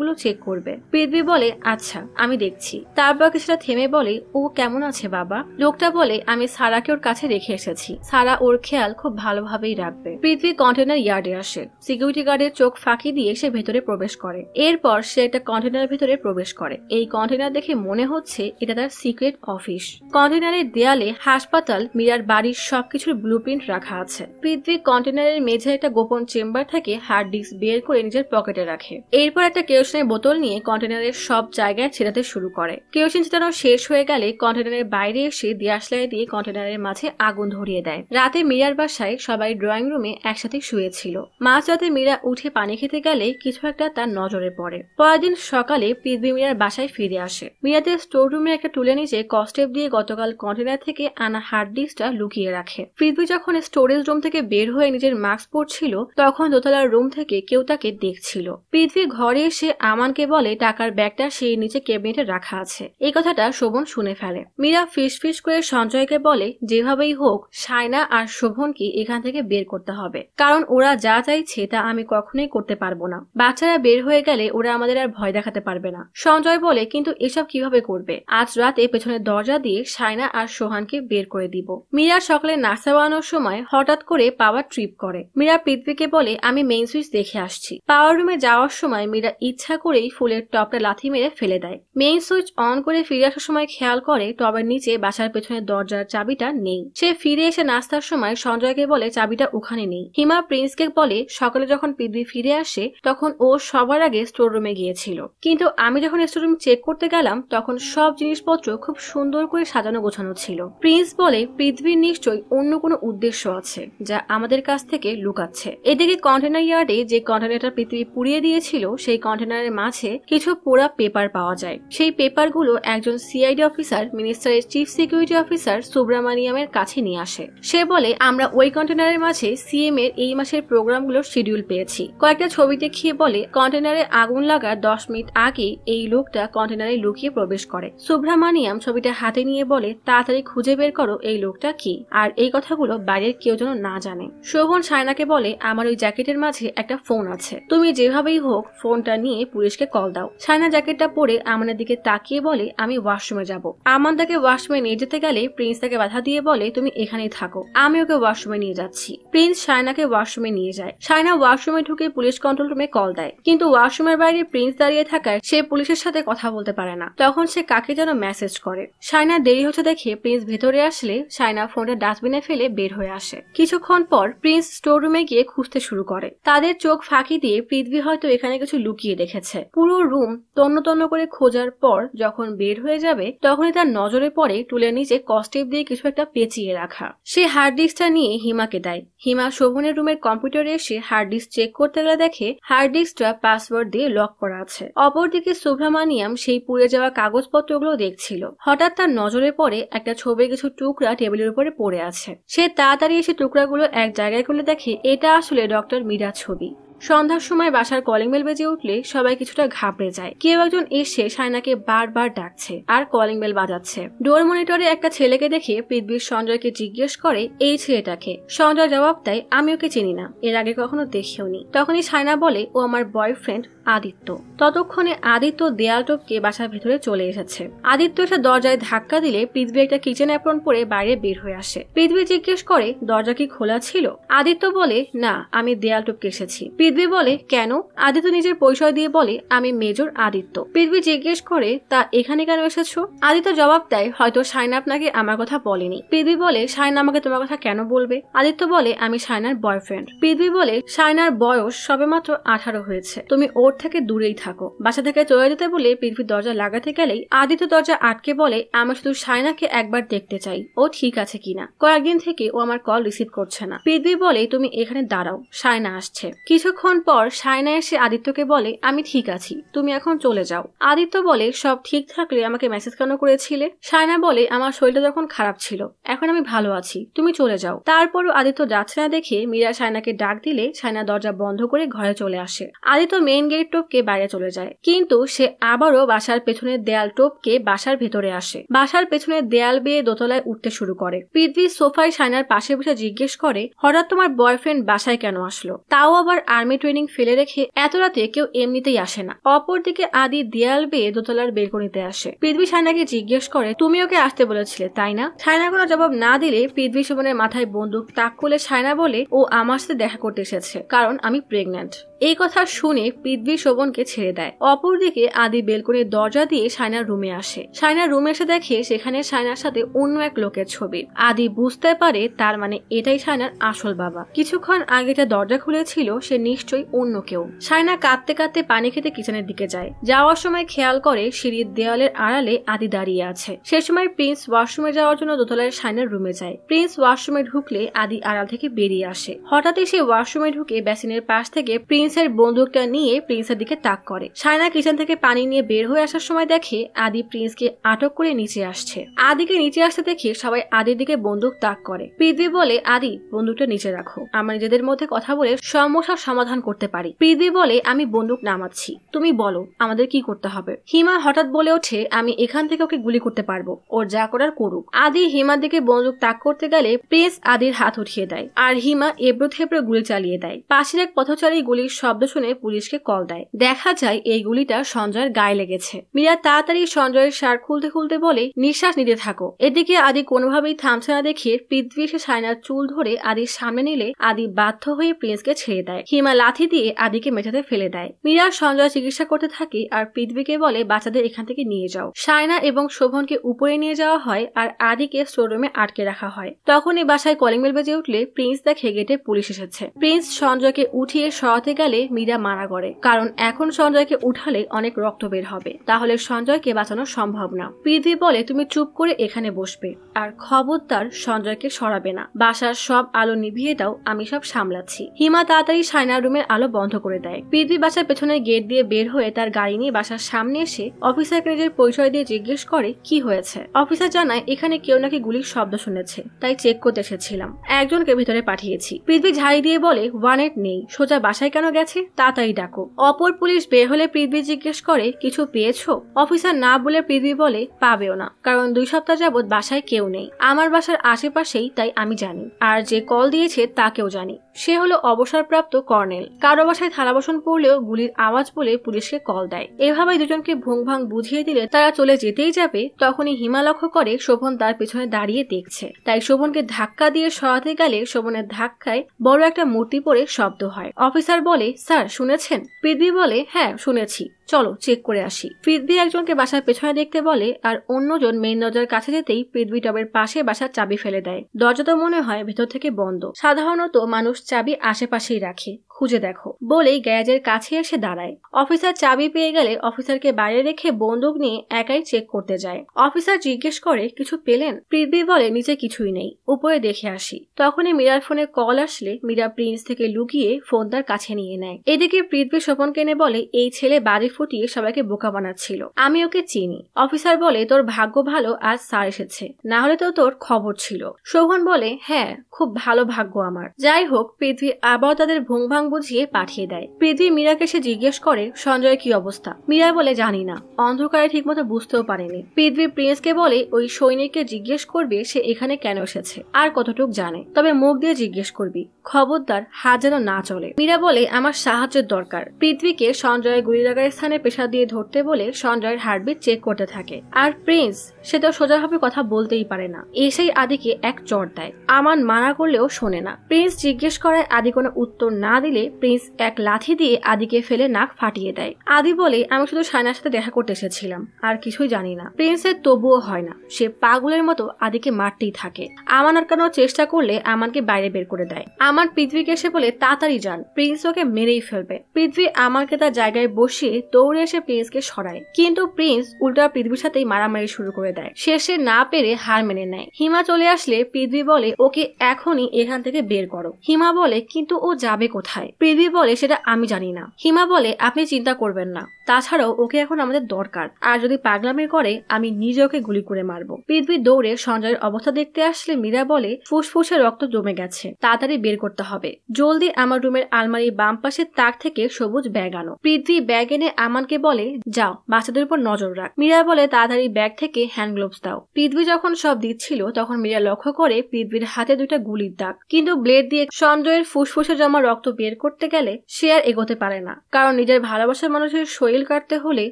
গুলো চেক করবে পৃথিবী বলে আচ্ছা আমি দেখছি তারপর কিছুটা থেমে বলে ও কেমন আছে বাবা লোকটা বলে আমি সারাকে ওর কাছে রেখে এসেছি সারা ওর খেয়াল খুব ভালোভাবেই রাখবে পৃথিবী কন্টেনার ইয়ার্ডে আসে সিকিউরিটি গার্ডের চোখ ফাঁকি দিয়ে সে ভেতরে প্রবেশ করে এরপর সে একটা কন্টেনার ভেতরে প্রবেশ করে এই কন্টেনার দেখে মনে হচ্ছে এটা তার সিক্রেট অফিস কন্টেনারের দেয়ালে হাসপাতাল মীরার বাড়ির সবকিছুর প্রিন্ট রাখা আছে হৃদবিক কন্টেনারের মেঝে একটা গোপন চেম্বার থাকে হার্ড ডিস্ক বের করে নিজের পকেটে রাখে এরপর একটা কেরোসিনের বোতল নিয়ে কন্টেনারের সব জায়গায় ছেটাতে শুরু করে কেরোসিন ছেটানো শেষ হয়ে গেলে কন্টেনারের বাইরে এসে দিয়াশলাই দিয়ে কন্টেনারের মাঝে আগুন ধরিয়ে দেয় রাতে মীরার বাসায় সবাই ড্রয়িং রুমে একসাথে শুয়েছিল মাঝ রাতে মীরা উঠে পানি খেতে গেলে কিছু একটা তার নজরে পড়ে পরের দিন সকালে পৃথিবী মীরার বাসায় ফিরে আসে মীরাদের স্টোর রুমে একটা টুলে নিজে কস্টেপ দিয়ে গতকাল কন্টেনার থেকে আনা হার্ড ডিস্কটা লুকিয়ে রাখে পৃথিবী যখন স্টোরেজ রুম থেকে বের হয়ে নিজের মাস্ক পরছিল তখন দোতলার রুম থেকে কেউ তাকে দেখছিল পৃথ্বী ঘরে এসে আমানকে বলে টাকার ব্যাগটা সে নিচে ক্যাবিনেটে রাখা আছে এই কথাটা শোভন শুনে ফেলে মীরা ফিস ফিস করে সঞ্জয়কে বলে যেভাবেই হোক সায়না আর শোভনকে এখান থেকে বের করতে হবে কারণ ওরা যা চাইছে তা আমি কখনোই করতে পারবো না বাচ্চারা বের হয়ে গেলে ওরা আমাদের আর ভয় দেখাতে পারবে না সঞ্জয় বলে কিন্তু এসব কিভাবে করবে আজ এ পেছনের দরজা দিয়ে সায়না আর সোহানকে বের করে দিব মীরা সকালে নাস্তা বানানোর সময় হঠাৎ করে পাওয়ার ট্রিপ করে মীরা পৃথ্বীকে বলে আমি মেইন সুইচ দেখে আসছি পাওয়ার রুমে যাওয়ার সময় মীরা ইচ্ছা করেই ফুলের টপটা লাথি মেরে ফেলে দেয় মেইন সুইচ অন করে ফিরে আসার সময় খেয়াল করে টবের নিচে বাসার পেছনে দরজার চাবিটা নেই সে ফিরে এসে নাস্তার সময় সঞ্জয়কে বলে চাবিটা ওখানে নেই হিমা প্রিন্সকে বলে সকালে যখন পৃথিবী ফিরে আসে তখন ও সবার আগে স্টোর রুমে গিয়েছিল কিন্তু আমি যখন স্টোর রুম চেক করতে গেলাম তখন সব জিনিসপত্র খুব সুন্দর করে সাজানো গোছানো ছিল প্রিন্স বলে পৃথিবীর নিশ্চয়ই অন্য কোনো উদ্দেশ্য আছে যা আমাদের কাছ থেকে লুকাচ্ছে এদিকে কন্টেনার ইয়ার্ডে যে কন্টেনারটা পৃথিবী পুড়িয়ে দিয়েছিল সেই কন্টেনারের মাঝে কিছু পোড়া পেপার পাওয়া যায় সেই পেপারগুলো একজন সিআইডি অফিসার মিনিস্টারের চিফ সিকিউরিটি অফিসার সুব্রামানিয়ামের কাছে নিয়ে আসে সে বলে আমরা ওই কন্টেনারের মাঝে সিএম এর এই মাসের গুলোর শিডিউল পেয়েছি কয়েকটা ছবি দেখিয়ে বলে কন্টেনারে আগুন লাগার দশ মিনিট আগে এই লোকটা কন্টেনারে লুকিয়ে প্রবেশ করে সুব্রামানিয়াম ছবিটা হাতে নিয়ে বলে তাড়াতাড়ি খুঁজে বের করো এই লোকটা কি আর এই কথাগুলো বাইরের কেউ যেন না জানে জানে শোভন সায়নাকে বলে আমার ওই জ্যাকেটের মাঝে একটা ফোন আছে তুমি যেভাবেই হোক ফোনটা নিয়ে পুলিশকে কল দাও সায়না জ্যাকেটটা পরে আমানের দিকে তাকিয়ে বলে আমি ওয়াশরুমে যাব আমান তাকে ওয়াশরুমে নিয়ে যেতে গেলে প্রিন্স তাকে বাধা দিয়ে বলে তুমি এখানেই থাকো আমি ওকে ওয়াশরুমে নিয়ে যাচ্ছি প্রিন্স সায়নাকে ওয়াশরুমে নিয়ে যায় সায়না ওয়াশরুমে ঢুকে পুলিশ কন্ট্রোল রুমে কল দেয় কিন্তু ওয়াশরুমের বাইরে প্রিন্স দাঁড়িয়ে থাকায় সে পুলিশের সাথে কথা বলতে পারে না তখন সে কাকে যেন মেসেজ করে সায়না দেরি হচ্ছে দেখে প্রিন্স ভেতরে আসলে সায়না ফোনটা ডাস্টবিনে ফেলে বের হয়ে আসে কিছুক্ষণ পর প্রিন্স স্টোররুমে গিয়ে খুঁজতে শুরু করে তাদের চোখ ফাঁকি দিয়ে পৃথিবী হয়তো এখানে কিছু লুকিয়ে রেখেছে পুরো রুম তন্ন তন্ন করে খোঁজার পর যখন বের হয়ে যাবে তখনই তার নজরে পড়ে টুলের নিচে কস্টেপ দিয়ে কিছু একটা পেঁচিয়ে রাখা সে হার্ড ডিস্কটা নিয়ে হিমাকে দেয় হিমা শোভনের রুমের কম্পিউটারে এসে হার্ড ডিস্ক চেক করতে গেলে দেখে হার্ড ডিস্কটা পাসওয়ার্ড দিয়ে লক করা আছে অপরদিকে সুব্রামানিয়াম সেই পুড়ে যাওয়া কাগজপত্রগুলো দেখছিল হঠাৎ তার নজরে পড়ে একটা ছবির কিছু টুকরা টেবিলের উপরে পড়ে আছে সে তাড়াতাড়ি এসে টুকরাগুলো এক জায়গায় করলে দেখে এটা আসলে ডক্টর মীরা ছবি সন্ধ্যার সময় বাসার কলিং বেল বেজে উঠলে সবাই কিছুটা ঘাবড়ে যায় কেউ একজন এসে সায়নাকে বারবার ডাকছে আর কলিং বেল বাজাচ্ছে ডোর মনিটরে একটা ছেলেকে দেখে পৃথিবীর সঞ্জয়কে জিজ্ঞেস করে এই ছেলেটাকে সঞ্জয় জবাব দেয় আমি ওকে চিনি না এর আগে কখনো দেখেওনি তখনই সায়না বলে ও আমার বয়ফ্রেন্ড আদিত্য ততক্ষণে আদিত্য দেয়াল টপকে বাসার ভেতরে চলে এসেছে আদিত্য এসে দরজায় ধাক্কা দিলে পৃথিবী একটা কিচেন অ্যাপ্রন পরে বাইরে বের হয়ে আসে পৃথিবী জিজ্ঞেস করে দরজা কি খোলা ছিল আদিত্য বলে না আমি দেয়াল টপকে এসেছি পৃথিবী বলে কেন আদিত্য নিজের পরিচয় দিয়ে বলে আমি মেজর আদিত্য পৃথিবী জিজ্ঞেস করে তা এখানে কেন এসেছো আদিত্য জবাব দেয় হয়তো সাইনা আপনাকে আমার কথা বলেনি পৃথিবী বলে সাইনা আমাকে তোমার কথা কেন বলবে আদিত্য বলে আমি সাইনার বয়ফ্রেন্ড পৃথিবী বলে সাইনার বয়স সবেমাত্র আঠারো হয়েছে তুমি ওর থেকে দূরেই থাকো বাসা থেকে চলে যেতে বলে পৃথিবীর দরজা লাগাতে গেলেই আদিত্য দরজা আটকে বলে আমি শুধু সাইনাকে একবার দেখতে চাই ও ঠিক আছে কিনা কয়েকদিন থেকে ও আমার কল রিসিভ করছে না পৃথিবী বলে তুমি এখানে দাঁড়াও সায়না আসছে কিছুক্ষণ কিছুক্ষণ পর সায়না এসে আদিত্যকে বলে আমি ঠিক আছি তুমি এখন চলে যাও আদিত্য বলে সব ঠিক থাকলে আমাকে মেসেজ কেন করেছিলে সায়না বলে আমার শরীরটা যখন খারাপ ছিল এখন আমি ভালো আছি তুমি চলে যাও তারপরও আদিত্য যাচ্ছে না দেখে মীরা সায়নাকে ডাক দিলে সায়না দরজা বন্ধ করে ঘরে চলে আসে আদিত্য মেইন গেট টোপকে বাইরে চলে যায় কিন্তু সে আবারও বাসার পেছনের দেয়াল টোপকে বাসার ভেতরে আসে বাসার পেছনের দেয়াল বেয়ে দোতলায় উঠতে শুরু করে পৃথিবীর সোফায় সায়নার পাশে বসে জিজ্ঞেস করে হঠাৎ তোমার বয়ফ্রেন্ড বাসায় কেন আসলো তাও আবার আর আর্মি ট্রেনিং ফেলে রেখে এত রাতে কেউ এমনিতেই আসে না অপরদিকে আদি দেয়াল বেয়ে দোতলার বেলকনিতে আসে পৃথ্বী সায়নাকে জিজ্ঞেস করে তুমি ওকে আসতে বলেছিলে তাই না সায়না কোনো জবাব না দিলে পৃথ্বী সুমনের মাথায় বন্দুক তাক করলে সায়না বলে ও আমার সাথে দেখা করতে এসেছে কারণ আমি প্রেগন্যান্ট এই কথা শুনে পৃথ্বী শোভনকে ছেড়ে দেয় অপরদিকে আদি বেলকনির দরজা দিয়ে সায়নার রুমে আসে সায়নার রুমে এসে দেখে সেখানে সায়নার সাথে অন্য এক লোকের ছবি আদি বুঝতে পারে তার মানে এটাই সায়নার আসল বাবা কিছুক্ষণ আগে যে দরজা খুলেছিল সে নিশ্চয়ই অন্য কেউ সায়না কাঁদতে কাঁদতে পানি খেতে কিচেনের দিকে যায় যাওয়ার সময় খেয়াল করে সিঁড়ির দেওয়ালের আড়ালে আদি দাঁড়িয়ে আছে সে সময় প্রিন্স ওয়াশরুমে যাওয়ার জন্য দোতলায় সায়নার রুমে যায় প্রিন্স ওয়াশরুমে ঢুকলে আদি আড়াল থেকে বেরিয়ে আসে হঠাৎই সে ওয়াশরুমে ঢুকে বেসিনের পাশ থেকে প্রিন্স প্রিন্সের বন্দুকটা নিয়ে প্রিন্সের দিকে তাক করে সায়না কিচেন থেকে পানি নিয়ে বের হয়ে আসার সময় দেখে আদি প্রিন্সকে আটক করে নিচে আসছে আদিকে নিচে আসতে দেখে সবাই আদির দিকে বন্দুক তাক করে পৃথিবী বলে আদি বন্দুকটা নিচে রাখো আমরা নিজেদের মধ্যে কথা বলে সমস্যার সমাধান করতে পারি পৃথিবী বলে আমি বন্দুক নামাচ্ছি তুমি বলো আমাদের কি করতে হবে হিমা হঠাৎ বলে ওঠে আমি এখান থেকে ওকে গুলি করতে পারবো ওর যা করার করুক আদি হিমার দিকে বন্দুক তাক করতে গেলে প্রিন্স আদির হাত উঠিয়ে দেয় আর হিমা এবড়ো থেবড়ো গুলি চালিয়ে দেয় পাশের এক পথচারী গুলির শব্দ শুনে পুলিশকে কল দেয় দেখা যায় এই গুলিটা সঞ্জয়ের গায়ে লেগেছে মীরা তাড়াতাড়ি সঞ্জয়ের সার খুলতে খুলতে বলে নিঃশ্বাস নিতে থাকো এদিকে আদি কোনোভাবেই থামছে না দেখিয়ে পৃথিবী এসে সায়নার চুল ধরে আদি সামনে নিলে আদি বাধ্য হয়ে প্রিন্সকে ছেড়ে দেয় হিমা লাথি দিয়ে আদিকে মেঝেতে ফেলে দেয় মীরা সঞ্জয় চিকিৎসা করতে থাকে আর পৃথিবীকে বলে বাচ্চাদের এখান থেকে নিয়ে যাও সায়না এবং শোভনকে উপরে নিয়ে যাওয়া হয় আর আদিকে স্টোরুমে আটকে রাখা হয় তখনই বাসায় কলিং বেল বেজে উঠলে প্রিন্স দেখে গেটে পুলিশ এসেছে প্রিন্স সঞ্জয়কে উঠিয়ে সরাতে গেলে মীরা মারা করে কারণ এখন সঞ্জয়কে উঠালে অনেক রক্ত বের হবে তাহলে সঞ্জয়কে বাঁচানো সম্ভব না প্রীতি বলে তুমি চুপ করে এখানে বসবে আর খবরদার সঞ্জয়কে সরাবে না বাসার সব আলো নিভিয়ে দাও আমি সব সামলাচ্ছি হিমা তাড়াতাড়ি সাইনার রুমের আলো বন্ধ করে দেয় প্রীতি বাসার পেছনে গেট দিয়ে বের হয়ে তার গাড়ি নিয়ে বাসার সামনে এসে অফিসারকে নিজের পরিচয় দিয়ে জিজ্ঞেস করে কি হয়েছে অফিসার জানায় এখানে কেউ নাকি গুলির শব্দ শুনেছে তাই চেক করতে এসেছিলাম একজনকে ভিতরে পাঠিয়েছি পৃথিবী ঝাড়ি দিয়ে বলে ওয়ানেট নেই সোজা বাসায় কেন গেছে তাড়াতাড়ি ডাকো অপর পুলিশ বের হলে পৃথিবী জিজ্ঞেস করে কিছু পেয়েছো অফিসার না বলে পৃথিবী বলে পাবেও না কারণ দুই সপ্তাহ যাবৎ বাসায় কেউ নেই আমার বাসার আশেপাশেই তাই আমি জানি আর যে কল দিয়েছে তাকেও জানি সে হলো অবসরপ্রাপ্ত কর্নেল কারো বাসায় থানাবাসন পড়লেও গুলির আওয়াজ বলে পুলিশকে কল দেয় এভাবে দুজনকে ভুং ভাং বুঝিয়ে দিলে তারা চলে যেতেই যাবে তখনই হিমা লক্ষ্য করে শোভন তার পেছনে দাঁড়িয়ে দেখছে তাই শোভনকে ধাক্কা দিয়ে সরাতে গেলে শোভনের ধাক্কায় বড় একটা মূর্তি পড়ে শব্দ হয় অফিসার বলে স্যার শুনেছেন পৃথিবী বলে হ্যাঁ শুনেছি চলো চেক করে আসি পৃথ্বী একজনকে বাসার পেছনে দেখতে বলে আর অন্যজন মেইন দরজার কাছে যেতেই পৃথ্বী টবের পাশে বাসার চাবি ফেলে দেয় দরজা তো মনে হয় ভেতর থেকে বন্ধ সাধারণত মানুষ চাবি আশেপাশেই রাখে খুঁজে দেখো বলেই গ্যারেজের কাছে এসে দাঁড়ায় অফিসার চাবি পেয়ে গেলে অফিসারকে বাইরে রেখে বন্দুক নিয়ে একাই চেক করতে যায় অফিসার জিজ্ঞেস করে কিছু পেলেন পৃথিবী বলে নিচে কিছুই নেই উপরে দেখে আসি তখনই মীরার ফোনে কল আসলে মীরা প্রিন্স থেকে লুকিয়ে ফোন তার কাছে নিয়ে নেয় এদিকে পৃথিবী স্বপন কেনে বলে এই ছেলে বাড়ি ফুটিয়ে সবাইকে বোকা বানাচ্ছিল আমি ওকে চিনি অফিসার বলে তোর ভাগ্য ভালো আজ স্যার এসেছে না হলে তো তোর খবর ছিল শোভন বলে হ্যাঁ খুব ভালো ভাগ্য আমার যাই হোক পৃথিবী আবার তাদের ভুং বুঝিয়ে পাঠিয়ে দেয় পৃথ্বী মীরাকে সে জিজ্ঞেস করে সঞ্জয়ের কি অবস্থা মীরা বলে জানি না অন্ধকারে ঠিকমতো বুঝতেও পারেনি পৃথ্বী প্রিন্সকে বলে ওই সৈনিককে জিজ্ঞেস করবে সে এখানে কেন এসেছে আর কতটুক জানে তবে মুখ দিয়ে জিজ্ঞেস করবি খবরদার হাত যেন না চলে মীরা বলে আমার সাহায্যের দরকার পৃথ্বীকে সঞ্জয়ের গুলি লাগার স্থানে পেশা দিয়ে ধরতে বলে সঞ্জয়ের হার্টবিট চেক করতে থাকে আর প্রিন্স সে তো সোজাভাবে কথা বলতেই পারে না এসেই আদিকে এক চর দেয় আমার মানা করলেও শোনে না প্রিন্স জিজ্ঞেস করায় আদি কোনো উত্তর না দিলে প্রিন্স এক লাথি দিয়ে আদিকে ফেলে নাক ফাটিয়ে দেয় আদি বলে আমি শুধু সায়নার সাথে দেখা করতে এসেছিলাম আর কিছুই জানি না প্রিন্সের তবুও হয় না সে পাগলের মতো আদিকে মারতেই থাকে আমানার কেন চেষ্টা করলে আমানকে বাইরে বের করে দেয় আমার পৃথ্বীকে এসে বলে তাড়াতাড়ি যান প্রিন্স ওকে মেরেই ফেলবে পৃথ্বী আমাকে তার জায়গায় বসিয়ে দৌড়ে এসে প্রিন্সকে সরায় কিন্তু প্রিন্স উল্টা পৃথিবীর সাথেই মারামারি শুরু করে দেয় শেষে না পেরে হার মেনে নেয় হিমা চলে আসলে পৃথ্বী বলে ওকে এখনই এখান থেকে বের করো হিমা বলে কিন্তু ও যাবে কোথায় পৃথিবী বলে সেটা আমি জানি না হিমা বলে আপনি চিন্তা করবেন না তাছাড়াও ওকে এখন আমাদের দরকার আর যদি পাগলামি করে আমি নিজে ওকে গুলি করে মারব পৃথিবী দৌড়ে সঞ্জয়ের অবস্থা দেখতে আসলে মীরা বলে ফুসফুসে রক্ত জমে গেছে তাড়াতাড়ি বের করতে হবে জলদি আমার রুমের আলমারির বাম পাশের তাক থেকে সবুজ ব্যাগ আনো পৃথ্বী ব্যাগ এনে আমানকে বলে যাও বাচ্চাদের উপর নজর রাখ মীরা বলে তাড়াতাড়ি ব্যাগ থেকে হ্যান্ড গ্লোভস দাও পৃথ্বী যখন সব দিচ্ছিল তখন মীরা লক্ষ্য করে পৃথ্বীর হাতে দুইটা গুলির দাগ কিন্তু ব্লেড দিয়ে সঞ্জয়ের ফুসফুসে জমা রক্ত বের করতে গেলে সে আর এগোতে পারে না কারণ নিজের ভালোবাসার মানুষের শরীর কাটতে হলে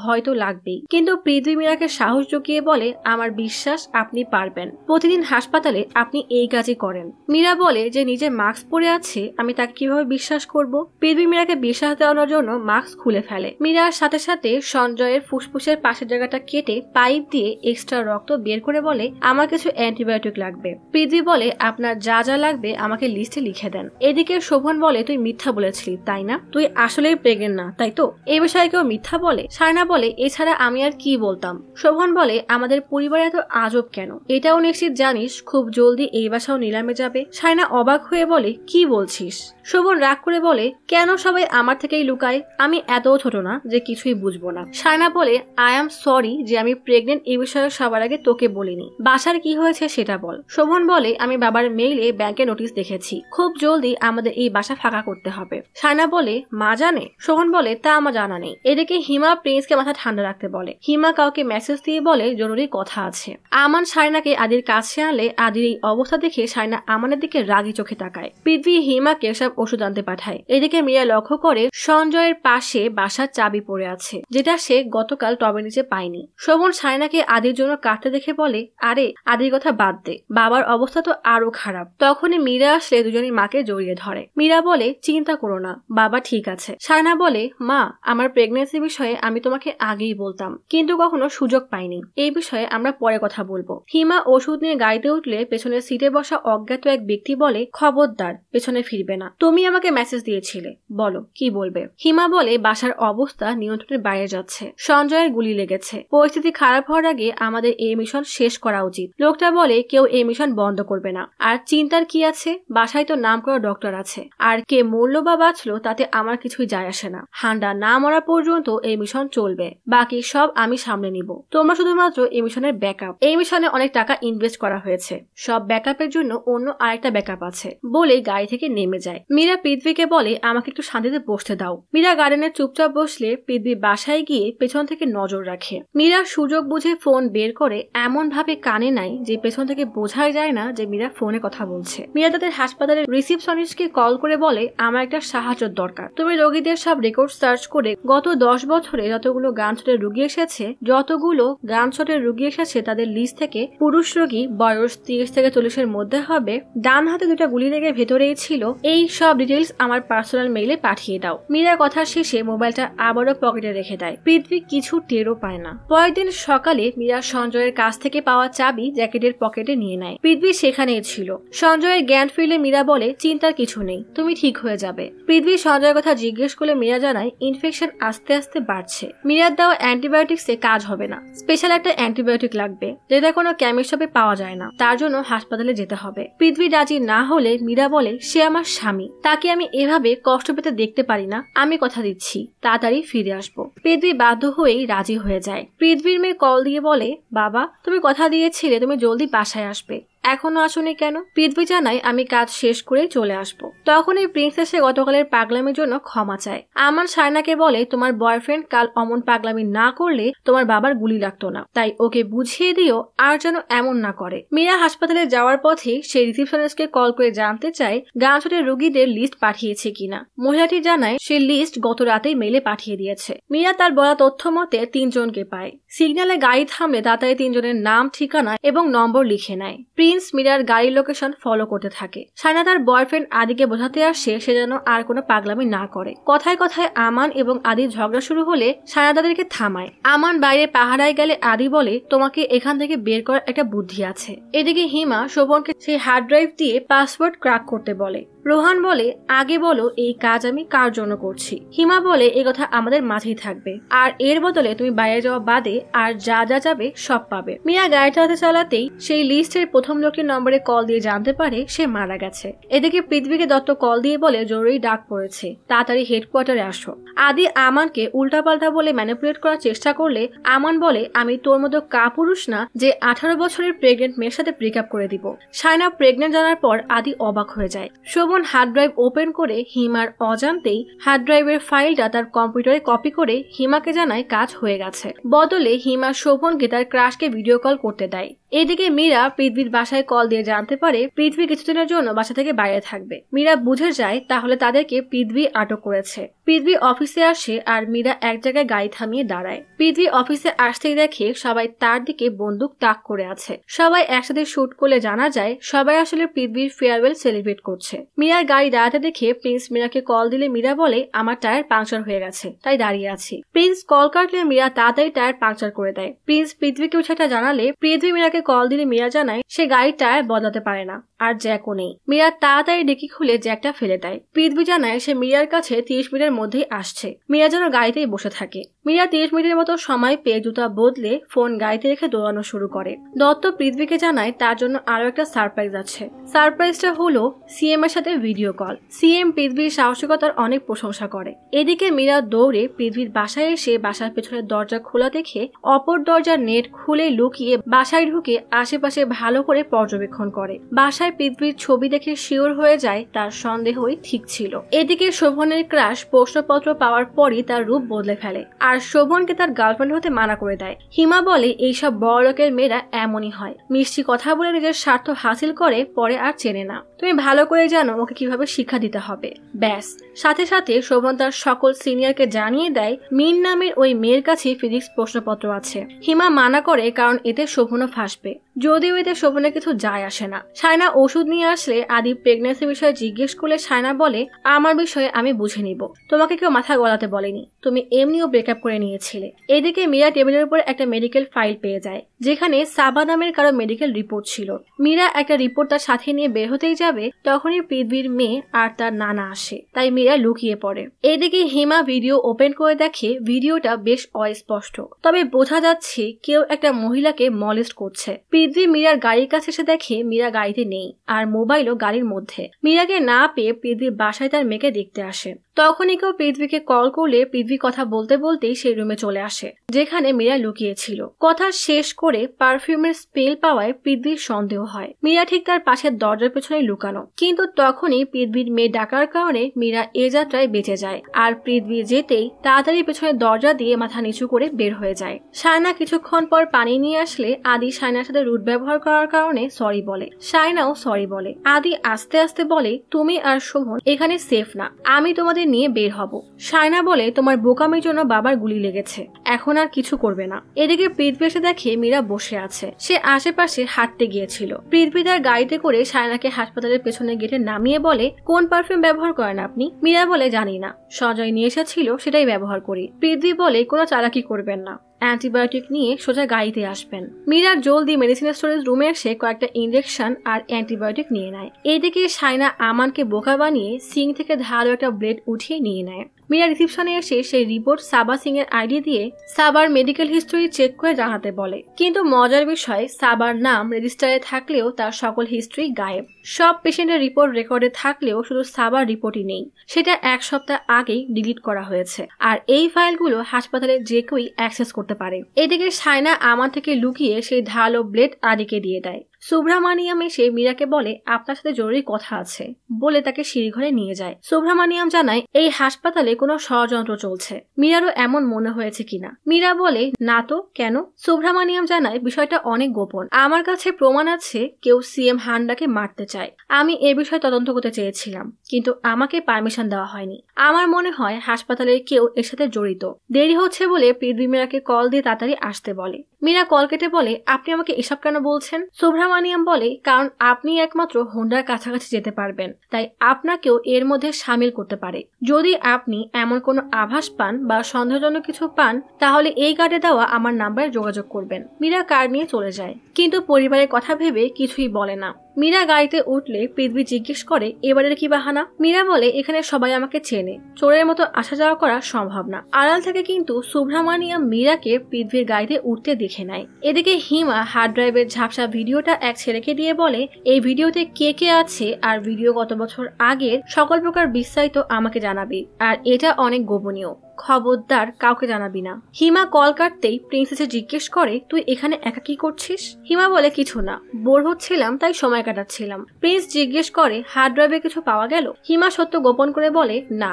ভয় তো লাগবেই কিন্তু পৃথ্বী মীরাকে সাহস জুগিয়ে বলে আমার বিশ্বাস আপনি পারবেন প্রতিদিন হাসপাতালে আপনি এই কাজই করেন মীরা বলে যে নিজে মাস্ক মাস্ক পরে আছে আমি তাকে কিভাবে বিশ্বাস করব পৃথিবী মীরাকে বিশ্বাস দেওয়ানোর জন্য মাস্ক খুলে ফেলে মীরার সাথে সাথে সঞ্জয়ের ফুসফুসের পাশের জায়গাটা কেটে পাইপ দিয়ে এক্সট্রা রক্ত বের করে বলে আমার কিছু অ্যান্টিবায়োটিক লাগবে পৃথিবী বলে আপনার যা যা লাগবে আমাকে লিস্টে লিখে দেন এদিকে শোভন বলে তুই মিথ্যা বলেছিলি তাই না তুই আসলেই প্রেগেন না তাই তো এ বিষয়ে কেউ মিথ্যা বলে সায়না বলে এছাড়া আমি আর কি বলতাম শোভন বলে আমাদের পরিবারে এত আজব কেন এটাও নিশ্চিত জানিস খুব জলদি এই বাসাও নিলামে যাবে সায়না অবাক হয়ে বলে কি বলছিস শোভন রাগ করে বলে কেন সবাই আমার থেকেই লুকায় আমি এত ছোট না যে কিছুই বুঝবো না সায়না বলে আই এম সরি যে আমি প্রেগনেন্ট এই বিষয়ে সবার আগে তোকে বলিনি বাসার কি হয়েছে সেটা বল শোভন বলে আমি বাবার মেইলে ব্যাংকে নোটিশ দেখেছি খুব জলদি আমাদের এই বাসা ফাঁকা করতে হবে সায়না বলে মা জানে শোভন বলে তা আমার জানা নেই এদিকে হিমা প্রিন্সকে মাথা ঠান্ডা রাখতে বলে হিমা কাউকে মেসেজ দিয়ে বলে জরুরি কথা আছে আমান সায়নাকে আদির কাছে আনলে আদির এই অবস্থা দেখে সায়না আমানের দিকে রাগি চোখে তাকায় পৃথ্বী হিমাকে সব ওষুধ আনতে পাঠায় এদিকে মিয়া লক্ষ্য করে সঞ্জয়ের পাশে বাসার চাবি পড়ে আছে যেটা সে গতকাল টবের নিচে পায়নি শোভন সায়নাকে আদির জন্য কাটতে দেখে বলে আরে আদির কথা বাদ দে বাবার অবস্থা তো আরো খারাপ তখনই মীরা আসলে দুজনের মাকে জড়িয়ে ধরে মীরা বলে চিন্তা করো না বাবা ঠিক আছে সায়না বলে মা আমার প্রেগনেন্সি বিষয়ে আমি তোমাকে আগেই বলতাম কিন্তু কখনো সুযোগ পাইনি এই বিষয়ে আমরা পরে কথা বলবো হিমা ওষুধ নিয়ে গাড়িতে উঠলে পেছনের সিটে বসা অজ্ঞাত এক ব্যক্তি বলে খবর তার পেছনে ফিরবে না তুমি আমাকে মেসেজ দিয়েছিলে বলো কি বলবে হিমা বলে বাসার অবস্থা নিয়ন্ত্রণের বাইরে যাচ্ছে সঞ্জয়ের গুলি লেগেছে পরিস্থিতি খারাপ হওয়ার আগে আমাদের এই মিশন শেষ করা উচিত লোকটা বলে কেউ এই মিশন বন্ধ করবে না আর চিন্তার কি আছে বাসায় তো নাম করা ডক্টর আছে আর কে মূল্য বা বাঁচলো তাতে আমার কিছুই যায় আসে না হান্ডা না মরা পর্যন্ত এই মিশন চলবে বাকি সব আমি সামনে নিব তোমরা শুধুমাত্র এই মিশনের ব্যাকআপ এই মিশনে অনেক টাকা ইনভেস্ট করা হয়েছে সব ব্যাকআপের জন্য অন্য আরেকটা ব্যাকআপ আছে বলে বলে গাড়ি থেকে নেমে যায় মীরা পৃথ্বীকে বলে আমাকে একটু শান্তিতে বসতে দাও মীরা গার্ডেনে চুপচাপ বসলে পৃথ্বী বাসায় গিয়ে পেছন থেকে নজর রাখে মীরা সুযোগ বুঝে ফোন বের করে এমন ভাবে কানে নাই যে পেছন থেকে বোঝাই যায় না যে মীরা ফোনে কথা বলছে মীরা তাদের হাসপাতালের রিসিপশনিস্টকে কল করে বলে আমার একটা সাহায্য দরকার তুমি রোগীদের সব রেকর্ড সার্চ করে গত দশ বছরে যতগুলো গান শটের রুগী এসেছে যতগুলো গান শটের রুগী এসেছে তাদের লিস্ট থেকে পুরুষ রোগী বয়স তিরিশ থেকে চল্লিশের মধ্যে হবে ডান হাতে দুটা গুলি লেগে ভেতরেই ছিল এই সব ডিটেলস আমার পার্সোনাল মেইলে পাঠিয়ে দাও মীরা কথা শেষে মোবাইলটা আবারও পকেটে রেখে দেয় পৃথিবী কিছু টেরও পায় না পরের দিন সকালে মীরা সঞ্জয়ের কাছ থেকে পাওয়া চাবি জ্যাকেটের পকেটে নিয়ে নেয় পৃথিবী সেখানেই ছিল সঞ্জয়ের জ্ঞান ফিরলে মীরা বলে চিন্তার কিছু নেই তুমি ঠিক হয়ে যাবে পৃথিবী সঞ্জয়ের কথা জিজ্ঞেস করলে মীরা জানায় ইনফেকশন আস্তে আস্তে বাড়ছে মীরার দেওয়া অ্যান্টিবায়োটিক্সে কাজ হবে না স্পেশাল একটা অ্যান্টিবায়োটিক লাগবে যেটা কোনো ক্যামের শপে পাওয়া যায় না তার জন্য হাসপাতালে যেতে হবে পৃথিবী রাজি না হলে মীরা বলে সে আমার স্বামী তাকে আমি এভাবে কষ্ট পেতে দেখতে পারি না আমি কথা দিচ্ছি তাড়াতাড়ি ফিরে আসব পৃথিবী বাধ্য হয়েই রাজি হয়ে যায় পৃথিবীর মেয়ে কল দিয়ে বলে বাবা তুমি কথা দিয়েছিলে তুমি জলদি বাসায় আসবে এখনো আসুনি কেন পৃথিবী জানায় আমি কাজ শেষ করে চলে আসব তখন এই প্রিন্সেসে গতকালের পাগলামির জন্য ক্ষমা চায় আমার সায়নাকে বলে তোমার বয়ফ্রেন্ড কাল অমন পাগলামি না করলে তোমার বাবার গুলি লাগতো না তাই ওকে বুঝিয়ে দিও আর যেন এমন না করে মীরা হাসপাতালে যাওয়ার পথে সে রিসিপশনিস্টকে কল করে জানতে চায় গানছটের রোগীদের লিস্ট পাঠিয়েছে কিনা মহিলাটি জানায় সে লিস্ট গত রাতেই মেলে পাঠিয়ে দিয়েছে মীরা তার বলা তথ্য মতে তিনজনকে পায় সিগন্যালে গাড়ি থামলে দাতায় তিনজনের নাম ঠিকানা এবং নম্বর লিখে নেয় প্রিন্স মিরার গাড়ির লোকেশন ফলো করতে থাকে সায়না তার বয়ফ্রেন্ড আদিকে বোঝাতে আসে সে যেন আর কোনো পাগলামি না করে কথায় কথায় আমান এবং আদি ঝগড়া শুরু হলে সায়না তাদেরকে থামায় আমান বাইরে পাহারায় গেলে আদি বলে তোমাকে এখান থেকে বের করার একটা বুদ্ধি আছে এদিকে হিমা শোভনকে সেই হার্ড ড্রাইভ দিয়ে পাসওয়ার্ড ক্রাক করতে বলে রোহান বলে আগে বলো এই কাজ আমি কার জন্য করছি হিমা বলে এ কথা আমাদের মাঝেই থাকবে আর এর বদলে তুমি বাইরে যাওয়া বাদে আর যা যা যাবে সব পাবে মিয়া গাড়ি চালাতে চালাতেই সেই লিস্টের প্রথম লোকের নম্বরে কল দিয়ে জানতে পারে সে মারা গেছে এদিকে পৃথিবীকে দত্ত কল দিয়ে বলে জরুরি ডাক পড়েছে তাড়াতাড়ি হেডকোয়ার্টারে আসো আদি আমানকে উল্টাপাল্টা বলে ম্যানিপুলেট করার চেষ্টা করলে আমান বলে আমি তোর মতো কাপুরুষ না যে আঠারো বছরের প্রেগনেন্ট মেয়ের সাথে ব্রেকআপ করে দিব সায়না প্রেগনেন্ট জানার পর আদি অবাক হয়ে যায় সুমন হার্ড ড্রাইভ ওপেন করে হিমার অজান্তেই হার্ড ড্রাইভের ফাইলটা তার কম্পিউটারে কপি করে হিমাকে জানায় কাজ হয়ে গেছে বদলে হিমা শোভনকে তার ক্রাশকে ভিডিও কল করতে দেয় এদিকে মীরা পৃথিবীর বাসায় কল দিয়ে জানতে পারে পৃথিবী কিছুদিনের জন্য বাসা থেকে বাইরে থাকবে মীরা বুঝে যায় তাহলে তাদেরকে পৃথিবী আটক করেছে পৃথিবী অফিসে আসে আর মীরা এক জায়গায় গাড়ি থামিয়ে দাঁড়ায় পৃথিবী অফিসে আসতেই দেখে সবাই তার দিকে বন্দুক তাক করে আছে সবাই একসাথে শুট করলে জানা যায় সবাই আসলে পৃথিবীর ফেয়ারওয়েল সেলিব্রেট করছে মীরার গাড়ি দাঁড়াতে দেখে প্রিন্স মীরাকে কল দিলে মীরা বলে আমার টায়ার পাংচার হয়ে গেছে তাই দাঁড়িয়ে আছি প্রিন্স কল কাটলে মীরা তাড়াতাড়ি টায়ার পাংচার করে দেয় প্রিন্স পৃথিবীকে উঠে জানালে পৃথিবী মীরাকে কল দিলে মিয়া জানায় সে গাড়িটা বদলাতে পারে না আর জ্যাকও নেই মীরা তাড়াতাড়ি ডেকে খুলে জ্যাকটা ফেলে দেয় পৃথিবী জানায় সে মীরার কাছে তিরিশ মিনিটের মধ্যেই আসছে মিরা যেন গাড়িতেই বসে থাকে মিরা তিরিশ মিনিটের মতো সময় পেয়ে জুতা বদলে ফোন গাড়িতে রেখে দৌড়ানো শুরু করে দত্ত পৃথিবীকে জানায় তার জন্য আরও একটা সারপ্রাইজ আছে সারপ্রাইজটা হলো সিএম এর সাথে ভিডিও কল সিএম পৃথিবীর সাহসিকতার অনেক প্রশংসা করে এদিকে মীরা দৌড়ে পৃথিবীর বাসায় এসে বাসার পেছনের দরজা খোলা দেখে অপর দরজার নেট খুলে লুকিয়ে বাসায় ঢুকে আশেপাশে ভালো করে পর্যবেক্ষণ করে বাসায় আর পৃথিবীর ছবি দেখে শিওর হয়ে যায় তার সন্দেহই ঠিক ছিল এদিকে শোভনের ক্রাশ প্রশ্নপত্র পাওয়ার পরই তার রূপ বদলে ফেলে আর শোভনকে তার গার্লফ্রেন্ড হতে মানা করে দেয় হিমা বলে এইসব বড়লোকের মেয়েরা এমনই হয় মিষ্টি কথা বলে নিজের স্বার্থ হাসিল করে পরে আর চেনে না তুমি ভালো করে জানো ওকে কিভাবে শিক্ষা দিতে হবে ব্যাস সাথে সাথে শোভন তার সকল সিনিয়রকে জানিয়ে দেয় মিন নামের ওই মেয়ের কাছে ফিজিক্স প্রশ্নপত্র আছে হিমা মানা করে কারণ এতে শোভনও ফাঁসবে যদিও এতে শোভনে কিছু যায় আসে না সায়না ওষুধ নিয়ে আসলে আদি প্রেগনেন্সি বিষয়ে জিজ্ঞেস করলে সায়না বলে আমার বিষয়ে আমি বুঝে নিব তোমাকে কেউ মাথা গলাতে বলেনি তুমি এমনিও ব্রেকআপ করে নিয়েছিলে এদিকে মীরা টেবিলের উপর একটা মেডিকেল ফাইল পেয়ে যায় যেখানে সাবা নামের কারো মেডিকেল রিপোর্ট ছিল মীরা একটা রিপোর্ট তার সাথে নিয়ে বের হতেই যাবে তখনই পৃথিবীর মেয়ে আর তার নানা আসে তাই মীরা লুকিয়ে পড়ে এদিকে হিমা ভিডিও ওপেন করে দেখে ভিডিওটা বেশ অস্পষ্ট তবে বোঝা যাচ্ছে কেউ একটা মহিলাকে মলেস্ট করছে প্রিতি মীরার গাড়ির কাছে এসে দেখে মীরা গাড়িতে নেই আর মোবাইলও গাড়ির মধ্যে মীরাকে না পেয়ে পৃথিবীর বাসায় তার মেয়েকে দেখতে আসে তখনই কেউ পৃথিবীকে কল করলে পৃথিবী কথা বলতে বলতেই সেই রুমে চলে আসে যেখানে মীরা লুকিয়েছিল কথা শেষ করে পারফিউমের স্পেল পাওয়ায় পৃথিবীর সন্দেহ হয় মীরা ঠিক তার পাশের দরজার পেছনে লুকানো কিন্তু তখনই পৃথিবীর মেয়ে ডাকার কারণে মীরা এ যাত্রায় বেঁচে যায় আর পৃথিবী যেতেই তাড়াতাড়ি পেছনে দরজা দিয়ে মাথা নিচু করে বের হয়ে যায় সায়না কিছুক্ষণ পর পানি নিয়ে আসলে আদি সায়নার সাথে রুট ব্যবহার করার কারণে সরি বলে সাইনাও সরি বলে আদি আস্তে আস্তে বলে তুমি আর শোভন এখানে সেফ না আমি তোমাদের নিয়ে বের হব সাইনা বলে তোমার বোকামির জন্য বাবার গুলি লেগেছে এখন আর কিছু করবে না এদিকে পৃথিবী এসে দেখে মীরা বসে আছে সে আশেপাশে হাঁটতে গিয়েছিল পৃথিবী তার গাড়িতে করে সায়নাকে হাসপাতালের পেছনে গেটে নামিয়ে বলে কোন পারফিউম ব্যবহার করেন আপনি মীরা বলে জানি না সজয় নিয়ে এসেছিল সেটাই ব্যবহার করি পৃথিবী বলে কোনো চালাকি করবেন না অ্যান্টিবায়োটিক নিয়ে সোজা গাড়িতে আসবেন মীরা জলদি মেডিসিন স্টোরেজ রুমে এসে কয়েকটা ইঞ্জেকশন আর অ্যান্টিবায়োটিক নিয়ে নেয় এইদিকে সাইনা আমানকে বোকা বানিয়ে সিং থেকে ধারালো একটা ব্লেড উঠিয়ে নিয়ে নেয় মিয়া রিসিপশনে এসে সেই রিপোর্ট সাবা সিং এর আইডি দিয়ে সাবার মেডিকেল হিস্ট্রি চেক করে জানাতে বলে কিন্তু মজার বিষয় সাবার নাম রেজিস্টারে থাকলেও তার সকল হিস্ট্রি গায়েব সব পেশেন্টের রিপোর্ট রেকর্ডে থাকলেও শুধু সাবার রিপোর্টই নেই সেটা এক সপ্তাহ আগেই ডিলিট করা হয়েছে আর এই ফাইলগুলো হাসপাতালে যে কেউই অ্যাক্সেস করতে পারে এদিকে সাইনা আমার থেকে লুকিয়ে সেই ঢাল ও ব্লেড আদিকে দিয়ে দেয় সুব্রামানিয়াম এসে মীরাকে বলে আপনার সাথে জরুরি কথা আছে বলে তাকে সিঁড়িঘরে নিয়ে যায় সুব্রামানিয়াম জানায় এই হাসপাতালে কোনো ষড়যন্ত্র চলছে মীরারও এমন মনে হয়েছে কিনা মীরা বলে না তো কেন সুব্রামানিয়াম জানায় বিষয়টা অনেক গোপন আমার কাছে প্রমাণ আছে কেউ সিএম হান্ডাকে মারতে চায় আমি এ বিষয়ে তদন্ত করতে চেয়েছিলাম কিন্তু আমাকে পারমিশন দেওয়া হয়নি আমার মনে হয় হাসপাতালের কেউ এর সাথে জড়িত দেরি হচ্ছে বলে মীরাকে কল দিয়ে তাড়াতাড়ি আসতে বলে মীরা কল কেটে বলে আপনি আমাকে এসব কেন বলছেন সুব্রামানিয়াম বলে কারণ আপনি একমাত্র হোন্ডার কাছাকাছি যেতে পারবেন তাই আপনাকেও এর মধ্যে সামিল করতে পারে যদি আপনি এমন কোনো আভাস পান বা সন্দেহজনক কিছু পান তাহলে এই কার্ডে দেওয়া আমার নাম্বারে যোগাযোগ করবেন মীরা কার্ড নিয়ে চলে যায় কিন্তু পরিবারের কথা ভেবে কিছুই বলে না মীরা গাড়িতে উঠলে পৃথিবী জিজ্ঞেস করে এবারের কি বাহানা মীরা বলে এখানে সবাই আমাকে চেনে চোরের মতো আসা যাওয়া করা সম্ভব না আড়াল থেকে কিন্তু সুব্রামানিয়াম মীরাকে পৃথিবীর গাড়িতে উঠতে দেখে দেখে নেয় এদিকে হিমা হার্ড ড্রাইভের ঝাপসা ভিডিওটা এক ছেলেকে দিয়ে বলে এই ভিডিওতে কে কে আছে আর ভিডিও গত বছর আগের সকল প্রকার বিস্তারিত আমাকে জানাবে আর এটা অনেক গোপনীয় খবরদার কাউকে জানাবি না হিমা কল কাটতেই প্রিন্সেসে জিজ্ঞেস করে তুই এখানে একা কি করছিস হিমা বলে কিছু না বোর হচ্ছিলাম তাই সময় কাটাচ্ছিলাম প্রিন্স জিজ্ঞেস করে হার্ড ড্রাইভে কিছু পাওয়া গেল হিমা সত্য গোপন করে বলে না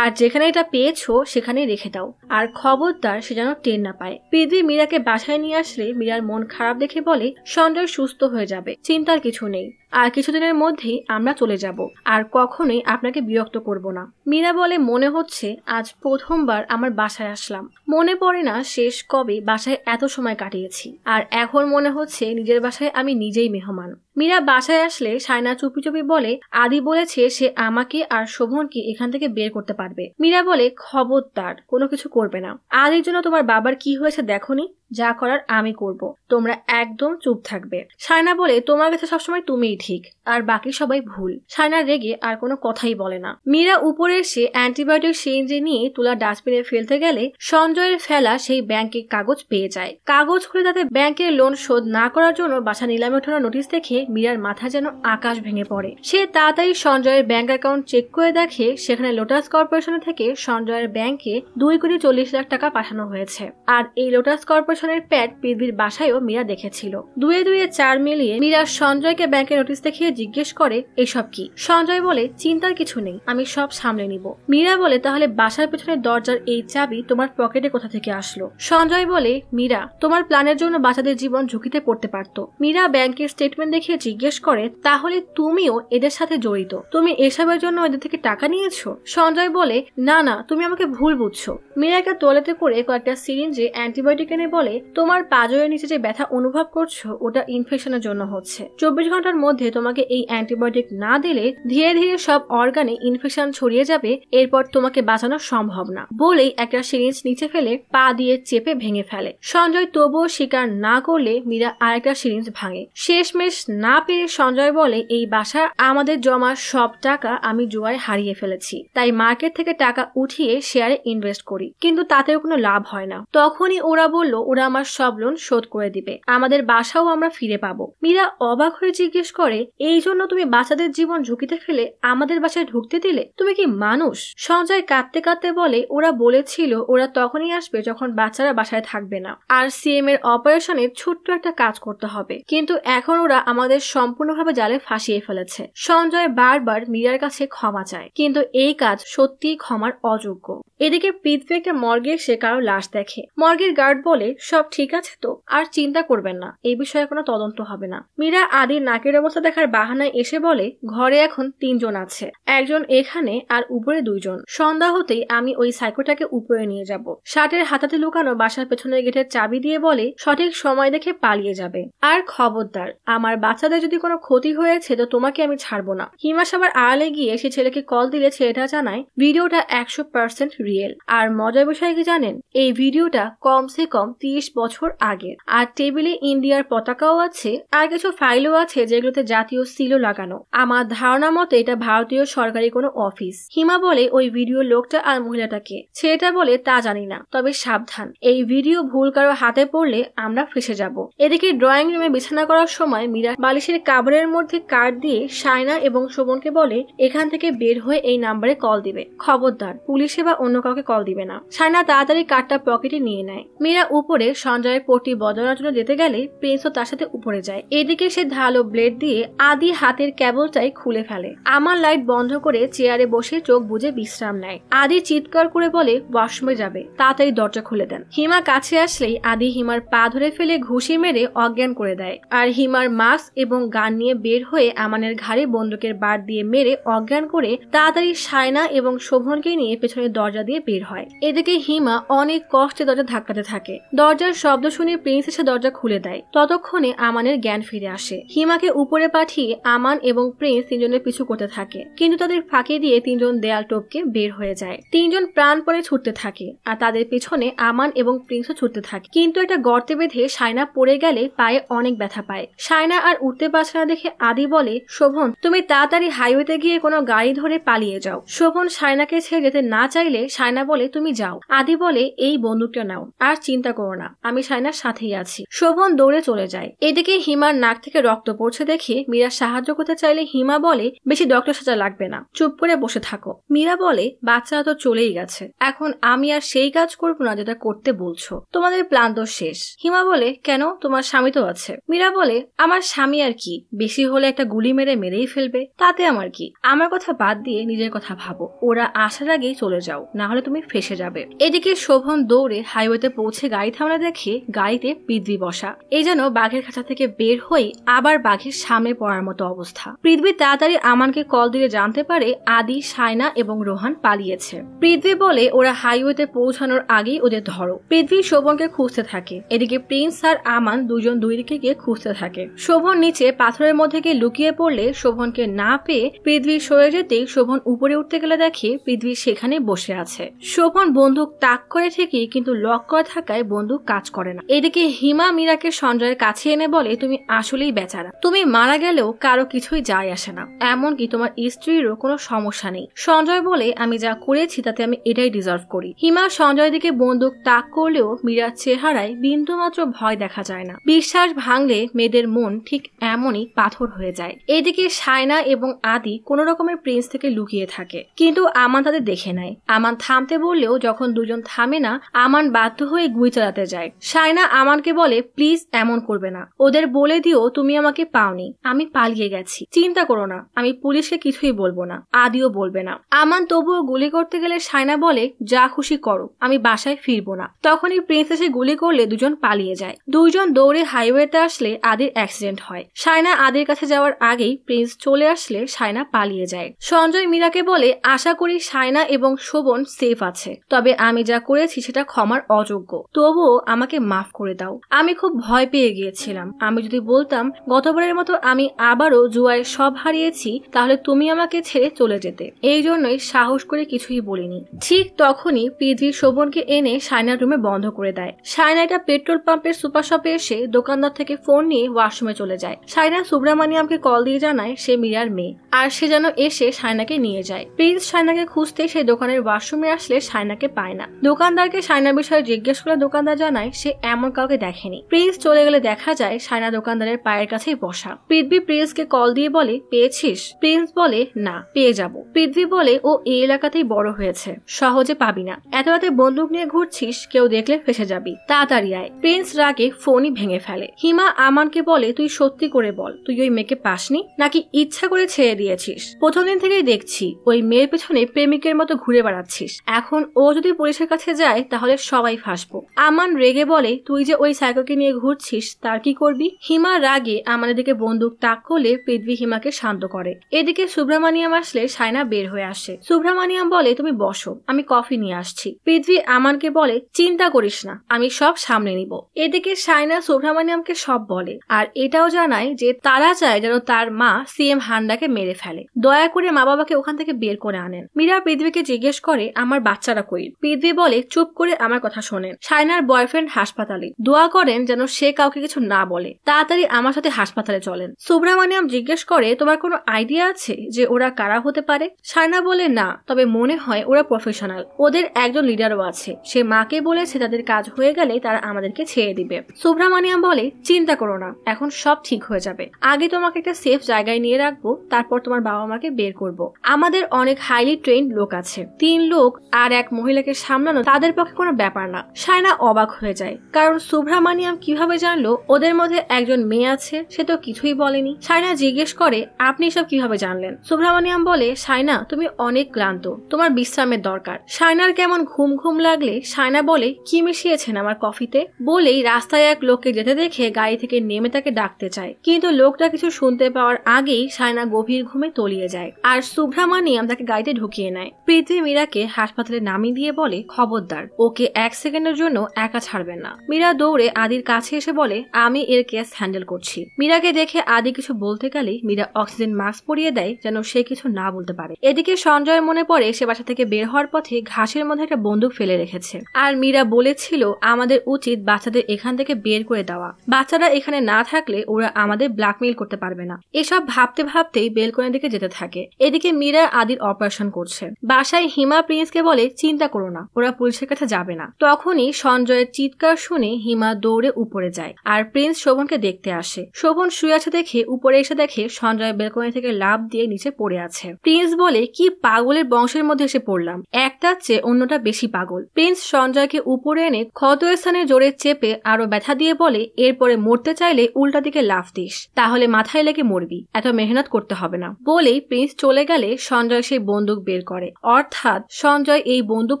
আর যেখানে এটা পেয়েছো সেখানে রেখে দাও আর খবরদার সে যেন টের না পায় পৃথিবী মীরাকে বাসায় নিয়ে আসলে মীরার মন খারাপ দেখে বলে সঞ্জয় সুস্থ হয়ে যাবে চিন্তার কিছু নেই আর কিছুদিনের মধ্যেই আমরা চলে যাব আর কখনোই আপনাকে বিরক্ত করব না মীরা বলে মনে হচ্ছে আজ প্রথমবার আমার বাসায় আসলাম মনে পড়ে না শেষ কবে বাসায় এত সময় কাটিয়েছি আর এখন মনে হচ্ছে নিজের বাসায় আমি নিজেই মেহমান মীরা বাসায় আসলে সায়না চুপি চুপি বলে আদি বলেছে সে আমাকে আর শোভনকে এখান থেকে বের করতে পারবে মীরা বলে খবরদার কোনো কিছু করবে না আদির জন্য তোমার বাবার কি হয়েছে দেখো যা করার আমি করব তোমরা একদম চুপ থাকবে সায়না বলে তোমার কাছে সবসময় তুমিই ঠিক আর বাকি সবাই ভুল সায়না রেগে আর কোনো কথাই বলে না মীরা উপরে এসে অ্যান্টিবায়োটিক সেঞ্জে নিয়ে তুলা ডাস্টবিনে ফেলতে গেলে সঞ্জয়ের ফেলা সেই ব্যাংকের কাগজ পেয়ে যায় কাগজ খুলে তাতে ব্যাংকের লোন শোধ না করার জন্য বাসা নিলামে ওঠানোর নোটিশ দেখে মীরার মাথা যেন আকাশ ভেঙে পড়ে সে তাড়াতাড়ি সঞ্জয়ের ব্যাংক অ্যাকাউন্ট চেক করে দেখে সেখানে লোটাস কর্পোরেশন থেকে সঞ্জয়ের ব্যাংকে দুই কোটি চল্লিশ লাখ টাকা পাঠানো হয়েছে আর এই লোটাস কর্পোরেশন কর্পোরেশনের প্যাড পৃথিবীর বাসায়ও মীরা দেখেছিল দুয়ে দুয়ে চার মিলিয়ে মীরা সঞ্জয়কে ব্যাংকে নোটিশ দেখিয়ে জিজ্ঞেস করে এইসব কি সঞ্জয় বলে চিন্তার কিছু নেই আমি সব সামলে নিব মীরা বলে তাহলে বাসার পেছনের দরজার এই চাবি তোমার পকেটে কোথা থেকে আসলো সঞ্জয় বলে মীরা তোমার প্ল্যানের জন্য বাচ্চাদের জীবন ঝুঁকিতে পড়তে পারত মীরা ব্যাংকের স্টেটমেন্ট দেখিয়ে জিজ্ঞেস করে তাহলে তুমিও এদের সাথে জড়িত তুমি এসবের জন্য এদের থেকে টাকা নিয়েছো সঞ্জয় বলে না না তুমি আমাকে ভুল বুঝছো মীরাকে তোলেতে করে কয়েকটা সিরিঞ্জে অ্যান্টিবায়োটিক এনে বলে ফলে তোমার পাজরের নিচে যে ব্যথা অনুভব করছো ওটা ইনফেকশনের জন্য হচ্ছে চব্বিশ ঘন্টার মধ্যে তোমাকে এই অ্যান্টিবায়োটিক না দিলে ধীরে ধীরে সব অর্গানে ইনফেকশন ছড়িয়ে যাবে এরপর তোমাকে বাঁচানো সম্ভব না বলেই একটা সিরিঞ্জ নিচে ফেলে পা দিয়ে চেপে ভেঙে ফেলে সঞ্জয় তবুও স্বীকার না করলে মীরা আরেকটা সিরিঞ্জ ভাঙে শেষমেশ না পেরে সঞ্জয় বলে এই বাসা আমাদের জমা সব টাকা আমি জুয়ায় হারিয়ে ফেলেছি তাই মার্কেট থেকে টাকা উঠিয়ে শেয়ারে ইনভেস্ট করি কিন্তু তাতেও কোনো লাভ হয় না তখনই ওরা বললো ওরা আমার সব লোন শোধ করে দিবে আমাদের বাসাও আমরা ফিরে পাবো মীরা অবাক হয়ে জিজ্ঞেস করে এই জন্য তুমি বাচ্চাদের জীবন ঝুঁকিতে ফেলে আমাদের বাসায় ঢুকতে দিলে তুমি কি মানুষ সঞ্জয় কাঁদতে কাঁদতে বলে ওরা বলেছিল ওরা তখনই আসবে যখন বাচ্চারা বাসায় থাকবে না আর সিএম এর অপারেশনে ছোট্ট একটা কাজ করতে হবে কিন্তু এখন ওরা আমাদের সম্পূর্ণভাবে জালে ফাঁসিয়ে ফেলেছে সঞ্জয় বারবার মীরার কাছে ক্ষমা চায় কিন্তু এই কাজ সত্যিই ক্ষমার অযোগ্য এদিকে পৃথ্বী একটা মর্গে এসে কারো লাশ দেখে মর্গের গার্ড বলে সব ঠিক আছে তো আর চিন্তা করবেন না এই বিষয়ে কোনো তদন্ত হবে না মীরা আদির নাকের অবস্থা দেখার বাহানায় এসে বলে ঘরে এখন তিনজন আছে একজন এখানে আর উপরে দুইজন সন্ধ্যা হতেই আমি ওই সাইকোটাকে উপরে নিয়ে যাব শার্টের হাতাতে লুকানো বাসার পেছনের গেটের চাবি দিয়ে বলে সঠিক সময় দেখে পালিয়ে যাবে আর খবরদার আমার বাচ্চাদের যদি কোনো ক্ষতি হয়েছে তো তোমাকে আমি ছাড়বো না হিমাস আবার আড়ালে গিয়ে সে ছেলেকে কল দিলে ছেলেটা জানায় ভিডিওটা একশো পার্সেন্ট রিয়েল আর মজার বিষয় কি জানেন এই ভিডিওটা কমসে কম তিরিশ বছর আগের আর টেবিলে ইন্ডিয়ার পতাকাও আছে আর কিছু ফাইলও আছে যেগুলোতে জাতীয় সিলও লাগানো আমার ধারণা মতে এটা ভারতীয় সরকারি কোনো অফিস হিমা বলে ওই ভিডিও লোকটা আর মহিলাটাকে ছেলেটা বলে তা জানি না তবে সাবধান এই ভিডিও ভুল কারো হাতে পড়লে আমরা ফেসে যাব এদিকে ড্রয়িং রুমে বিছানা করার সময় মীরা বালিশের কাভারের মধ্যে কার্ড দিয়ে সায়না এবং শোভনকে বলে এখান থেকে বের হয়ে এই নাম্বারে কল দিবে খবরদার পুলিশে বা অন্য অন্য কাউকে কল দিবে না সায়না তাড়াতাড়ি কার্ডটা পকেটে নিয়ে নেয় মীরা উপরে সঞ্জয়ের পটি বদলানোর জন্য যেতে গেলে প্রিন্সও তার সাথে উপরে যায় এদিকে সে ধালো ব্লেড দিয়ে আদি হাতের ক্যাবলটাই খুলে ফেলে আমার লাইট বন্ধ করে চেয়ারে বসে চোখ বুঝে বিশ্রাম নেয় আদি চিৎকার করে বলে ওয়াশরুমে যাবে তাড়াতাড়ি দরজা খুলে দেন হিমা কাছে আসলেই আদি হিমার পা ধরে ফেলে ঘুষি মেরে অজ্ঞান করে দেয় আর হিমার মাস্ক এবং গান নিয়ে বের হয়ে আমানের ঘাড়ে বন্দুকের বার দিয়ে মেরে অজ্ঞান করে তাড়াতাড়ি সায়না এবং শোভনকে নিয়ে পেছনের দরজা দিয়ে বের হয় এদিকে হিমা অনেক কষ্টে দরজা ধাক্কাতে থাকে দরজার শব্দ শুনে প্রিন্স এসে দরজা খুলে দেয় ততক্ষণে আমানের জ্ঞান ফিরে আসে হিমাকে উপরে পাঠিয়ে আমান এবং প্রিন্স তিনজনের পিছু করতে থাকে কিন্তু তাদের ফাঁকে দিয়ে তিনজন দেয়াল টোপকে বের হয়ে যায় তিনজন প্রাণপণে ছুটতে থাকে আর তাদের পিছনে আমান এবং প্রিন্সও ছুটতে থাকে কিন্তু এটা গর্তে বেঁধে সায়না পড়ে গেলে পায়ে অনেক ব্যথা পায় সায়না আর উঠতে পারছে না দেখে আদি বলে শোভন তুমি তাড়াতাড়ি হাইওয়েতে গিয়ে কোনো গাড়ি ধরে পালিয়ে যাও শোভন সায়নাকে ছেড়ে যেতে না চাইলে সায়না বলে তুমি যাও আদি বলে এই বন্দুকটা নাও আর চিন্তা করো না আমি সায়নার সাথেই আছি শোভন দৌড়ে চলে যায় এদিকে হিমার নাক থেকে রক্ত পড়ছে দেখে মীরা সাহায্য করতে চাইলে হিমা বলে বেশি ডক্টর সাজা লাগবে না চুপ করে বসে থাকো মীরা বলে বাচ্চারা তো চলেই গেছে এখন আমি আর সেই কাজ করবো না যেটা করতে বলছো তোমাদের প্ল্যান তো শেষ হিমা বলে কেন তোমার স্বামী তো আছে মীরা বলে আমার স্বামী আর কি বেশি হলে একটা গুলি মেরে মেরেই ফেলবে তাতে আমার কি আমার কথা বাদ দিয়ে নিজের কথা ভাবো ওরা আসার আগেই চলে যাও না না হলে তুমি ফেসে যাবে এদিকে শোভন দৌড়ে হাইওয়েতে পৌঁছে গাড়ি থামলা দেখে গাড়িতে পৃথিবী বসা এই যেন বাঘের খাঁচা থেকে বের হয়ে আবার বাঘের সামনে পড়ার মতো অবস্থা পৃথিবী তাড়াতাড়ি আমানকে কল দিয়ে জানতে পারে আদি সায়না এবং রোহান পালিয়েছে পৃথিবী বলে ওরা হাইওয়েতে পৌঁছানোর আগেই ওদের ধরো পৃথিবী শোভনকে খুঁজতে থাকে এদিকে প্রিন্স আর আমান দুজন দুই দিকে গিয়ে খুঁজতে থাকে শোভন নিচে পাথরের মধ্যে গিয়ে লুকিয়ে পড়লে শোভনকে না পেয়ে পৃথিবী সরে যেতেই শোভন উপরে উঠতে গেলে দেখে পৃথিবী সেখানে বসে আছে আছে শোভন বন্দুক তাক করে ঠিকই কিন্তু লক করা থাকায় বন্দুক কাজ করে না এদিকে হিমা মীরাকে সঞ্জয়ের কাছে এনে বলে তুমি আসলেই বেচারা তুমি মারা গেলেও কারো কিছুই যায় আসে না এমনকি তোমার স্ত্রীরও কোনো সমস্যা নেই সঞ্জয় বলে আমি যা করেছি তাতে আমি এটাই ডিজার্ভ করি হিমা সঞ্জয় দিকে বন্দুক তাক করলেও মীরার চেহারায় বিন্দুমাত্র ভয় দেখা যায় না বিশ্বাস ভাঙলে মেয়েদের মন ঠিক এমনই পাথর হয়ে যায় এদিকে সায়না এবং আদি কোনো রকমের প্রিন্স থেকে লুকিয়ে থাকে কিন্তু আমান তাদের দেখে নেয় আমান থামতে বললেও যখন দুজন থামে না আমান বাধ্য হয়ে গুই চালাতে যায় সায়না আমানকে বলে প্লিজ এমন করবে না ওদের বলে দিও তুমি আমাকে পাওনি আমি পালিয়ে গেছি চিন্তা করো না আমি পুলিশকে কিছুই বলবো না আদিও বলবে না আমান তবুও গুলি করতে গেলে সায়না বলে যা খুশি করো আমি বাসায় ফিরবো না তখনই প্রিন্স এসে গুলি করলে দুজন পালিয়ে যায় দুইজন দৌড়ে হাইওয়েতে আসলে আদির অ্যাক্সিডেন্ট হয় সায়না আদির কাছে যাওয়ার আগেই প্রিন্স চলে আসলে সায়না পালিয়ে যায় সঞ্জয় মীরাকে বলে আশা করি সায়না এবং শোভন সেফ আছে তবে আমি যা করেছি সেটা ক্ষমার অযোগ্য তবুও আমাকে মাফ করে দাও আমি খুব ভয় পেয়ে গিয়েছিলাম আমি যদি বলতাম গতবারের মতো আমি আবারও জুয়ায় সব হারিয়েছি তাহলে তুমি আমাকে ছেড়ে চলে যেতে এই জন্যই সাহস করে কিছুই বলিনি ঠিক তখনই পিজি শোভনকে এনে সায়নার রুমে বন্ধ করে দেয় সায়নাটা পেট্রোল পাম্পের সুপার শপে এসে দোকানদার থেকে ফোন নিয়ে ওয়াশরুমে চলে যায় সায়না সুব্রামানিয়ামকে কল দিয়ে জানায় সে মিরার মেয়ে আর সে যেন এসে সায়নাকে নিয়ে যায় প্রিন্স সায়নাকে খুঁজতে সে দোকানের ওয়াশরুম মৌসুমী আসলে সায়নাকে পায় না দোকানদারকে সায়নার বিষয়ে জিজ্ঞেস করলে দোকানদার জানায় সে এমন কাউকে দেখেনি প্রিন্স চলে গেলে দেখা যায় সায়না দোকানদারের পায়ের কাছেই বসা পৃথ্বী প্রিন্সকে কল দিয়ে বলে পেয়েছিস প্রিন্স বলে না পেয়ে যাব পৃথ্বী বলে ও এই এলাকাতেই বড় হয়েছে সহজে পাবি না এত রাতে বন্দুক নিয়ে ঘুরছিস কেউ দেখলে ফেসে যাবি তাড়াতাড়ি আয় প্রিন্স রাগে ফোনই ভেঙে ফেলে হিমা আমানকে বলে তুই সত্যি করে বল তুই ওই মেয়েকে পাসনি নাকি ইচ্ছা করে ছেড়ে দিয়েছিস প্রথম দিন থেকেই দেখছি ওই মেয়ের পেছনে প্রেমিকের মতো ঘুরে বেড়াচ্ছি আসিস এখন ও যদি পুলিশের কাছে যায় তাহলে সবাই ফাঁসবো আমান রেগে বলে তুই যে ওই সাইকেলকে নিয়ে ঘুরছিস তার কি করবি হিমা রাগে আমাদের দিকে বন্দুক তাক করলে পৃথিবী হিমাকে শান্ত করে এদিকে সুব্রামানিয়াম আসলে সায়না বের হয়ে আসে সুব্রামানিয়াম বলে তুমি বসো আমি কফি নিয়ে আসছি পৃথিবী আমানকে বলে চিন্তা করিস না আমি সব সামনে নিব এদিকে সায়না সুব্রামানিয়ামকে সব বলে আর এটাও জানায় যে তারা চায় যেন তার মা সিএম হান্ডাকে মেরে ফেলে দয়া করে মা বাবাকে ওখান থেকে বের করে আনেন মীরা পৃথিবীকে জিজ্ঞেস করে আমার বাচ্চারা কই পৃথিবী বলে চুপ করে আমার কথা শোনেন সায়নার বয়ফ্রেন্ড হাসপাতালে দোয়া করেন যেন সে কাউকে কিছু না বলে তাড়াতাড়ি আমার সাথে হাসপাতালে চলেন সুব্রামানিয়াম জিজ্ঞেস করে তোমার কোনো আইডিয়া আছে যে ওরা কারা হতে পারে সায়না বলে না তবে মনে হয় ওরা প্রফেশনাল ওদের একজন লিডারও আছে সে মাকে বলেছে তাদের কাজ হয়ে গেলে তারা আমাদেরকে ছেড়ে দিবে সুব্রামানিয়াম বলে চিন্তা করো না এখন সব ঠিক হয়ে যাবে আগে তোমাকে একটা সেফ জায়গায় নিয়ে রাখবো তারপর তোমার বাবা মাকে বের করব। আমাদের অনেক হাইলি ট্রেন্ড লোক আছে তিন লোক লোক আর এক মহিলাকে সামলানো তাদের পক্ষে কোনো ব্যাপার না সায়না অবাক হয়ে যায় কারণ সুব্রামানিয়াম কিভাবে জানলো ওদের মধ্যে একজন মেয়ে আছে সে তো কিছুই বলেনি সায়না জিজ্ঞেস করে আপনি সব কিভাবে জানলেন সুব্রামানিয়াম বলে সায়না তুমি অনেক ক্লান্ত তোমার বিশ্রামের দরকার সায়নার কেমন ঘুম ঘুম লাগলে সায়না বলে কি মিশিয়েছেন আমার কফিতে বলেই রাস্তায় এক লোককে যেতে দেখে গাড়ি থেকে নেমে তাকে ডাকতে চায় কিন্তু লোকটা কিছু শুনতে পাওয়ার আগেই সায়না গভীর ঘুমে তলিয়ে যায় আর সুব্রামানিয়াম তাকে গাড়িতে ঢুকিয়ে নেয় পৃথিবী মীরাকে হাসপাতালে নামিয়ে দিয়ে বলে খবরদার ওকে এক সেকেন্ডের জন্য একা ছাড়বেন না মীরা দৌড়ে আদির কাছে এসে বলে আমি এর কেস হ্যান্ডেল করছি মীরাকে দেখে আদি কিছু বলতে গেলেই মীরা অক্সিজেন মাস্ক পরিয়ে দেয় যেন সে কিছু না বলতে পারে এদিকে সঞ্জয় মনে পড়ে সে বাসা থেকে বের হওয়ার পথে ঘাসের মধ্যে একটা বন্দুক ফেলে রেখেছে আর মীরা বলেছিল আমাদের উচিত বাচ্চাদের এখান থেকে বের করে দেওয়া বাচ্চারা এখানে না থাকলে ওরা আমাদের ব্ল্যাকমেইল করতে পারবে না এসব ভাবতে ভাবতেই বেলকনের দিকে যেতে থাকে এদিকে মীরা আদির অপারেশন করছে বাসায় হিমা প্রিন্স কে বলে চিন্তা করো না ওরা পুলিশের কাছে যাবে না তখনই সঞ্জয়ের চিৎকার শুনে হিমা দৌড়ে উপরে যায় আর প্রিন্স শোভনকে দেখতে আসে শোভন শুয়ে আছে দেখে উপরে এসে দেখে সঞ্জয় বেলকনি থেকে লাভ দিয়ে নিচে পড়ে আছে প্রিন্স বলে কি পাগলের বংশের মধ্যে এসে পড়লাম একটা চেয়ে অন্যটা বেশি পাগল প্রিন্স সঞ্জয়কে উপরে এনে ক্ষত স্থানে জোরে চেপে আরো ব্যথা দিয়ে বলে এরপরে মরতে চাইলে উল্টা দিকে লাভ দিস তাহলে মাথায় লেগে মরবি এত মেহনত করতে হবে না বলেই প্রিন্স চলে গেলে সঞ্জয় সেই বন্দুক বের করে অর্থাৎ সঞ্জয় এই বন্দুক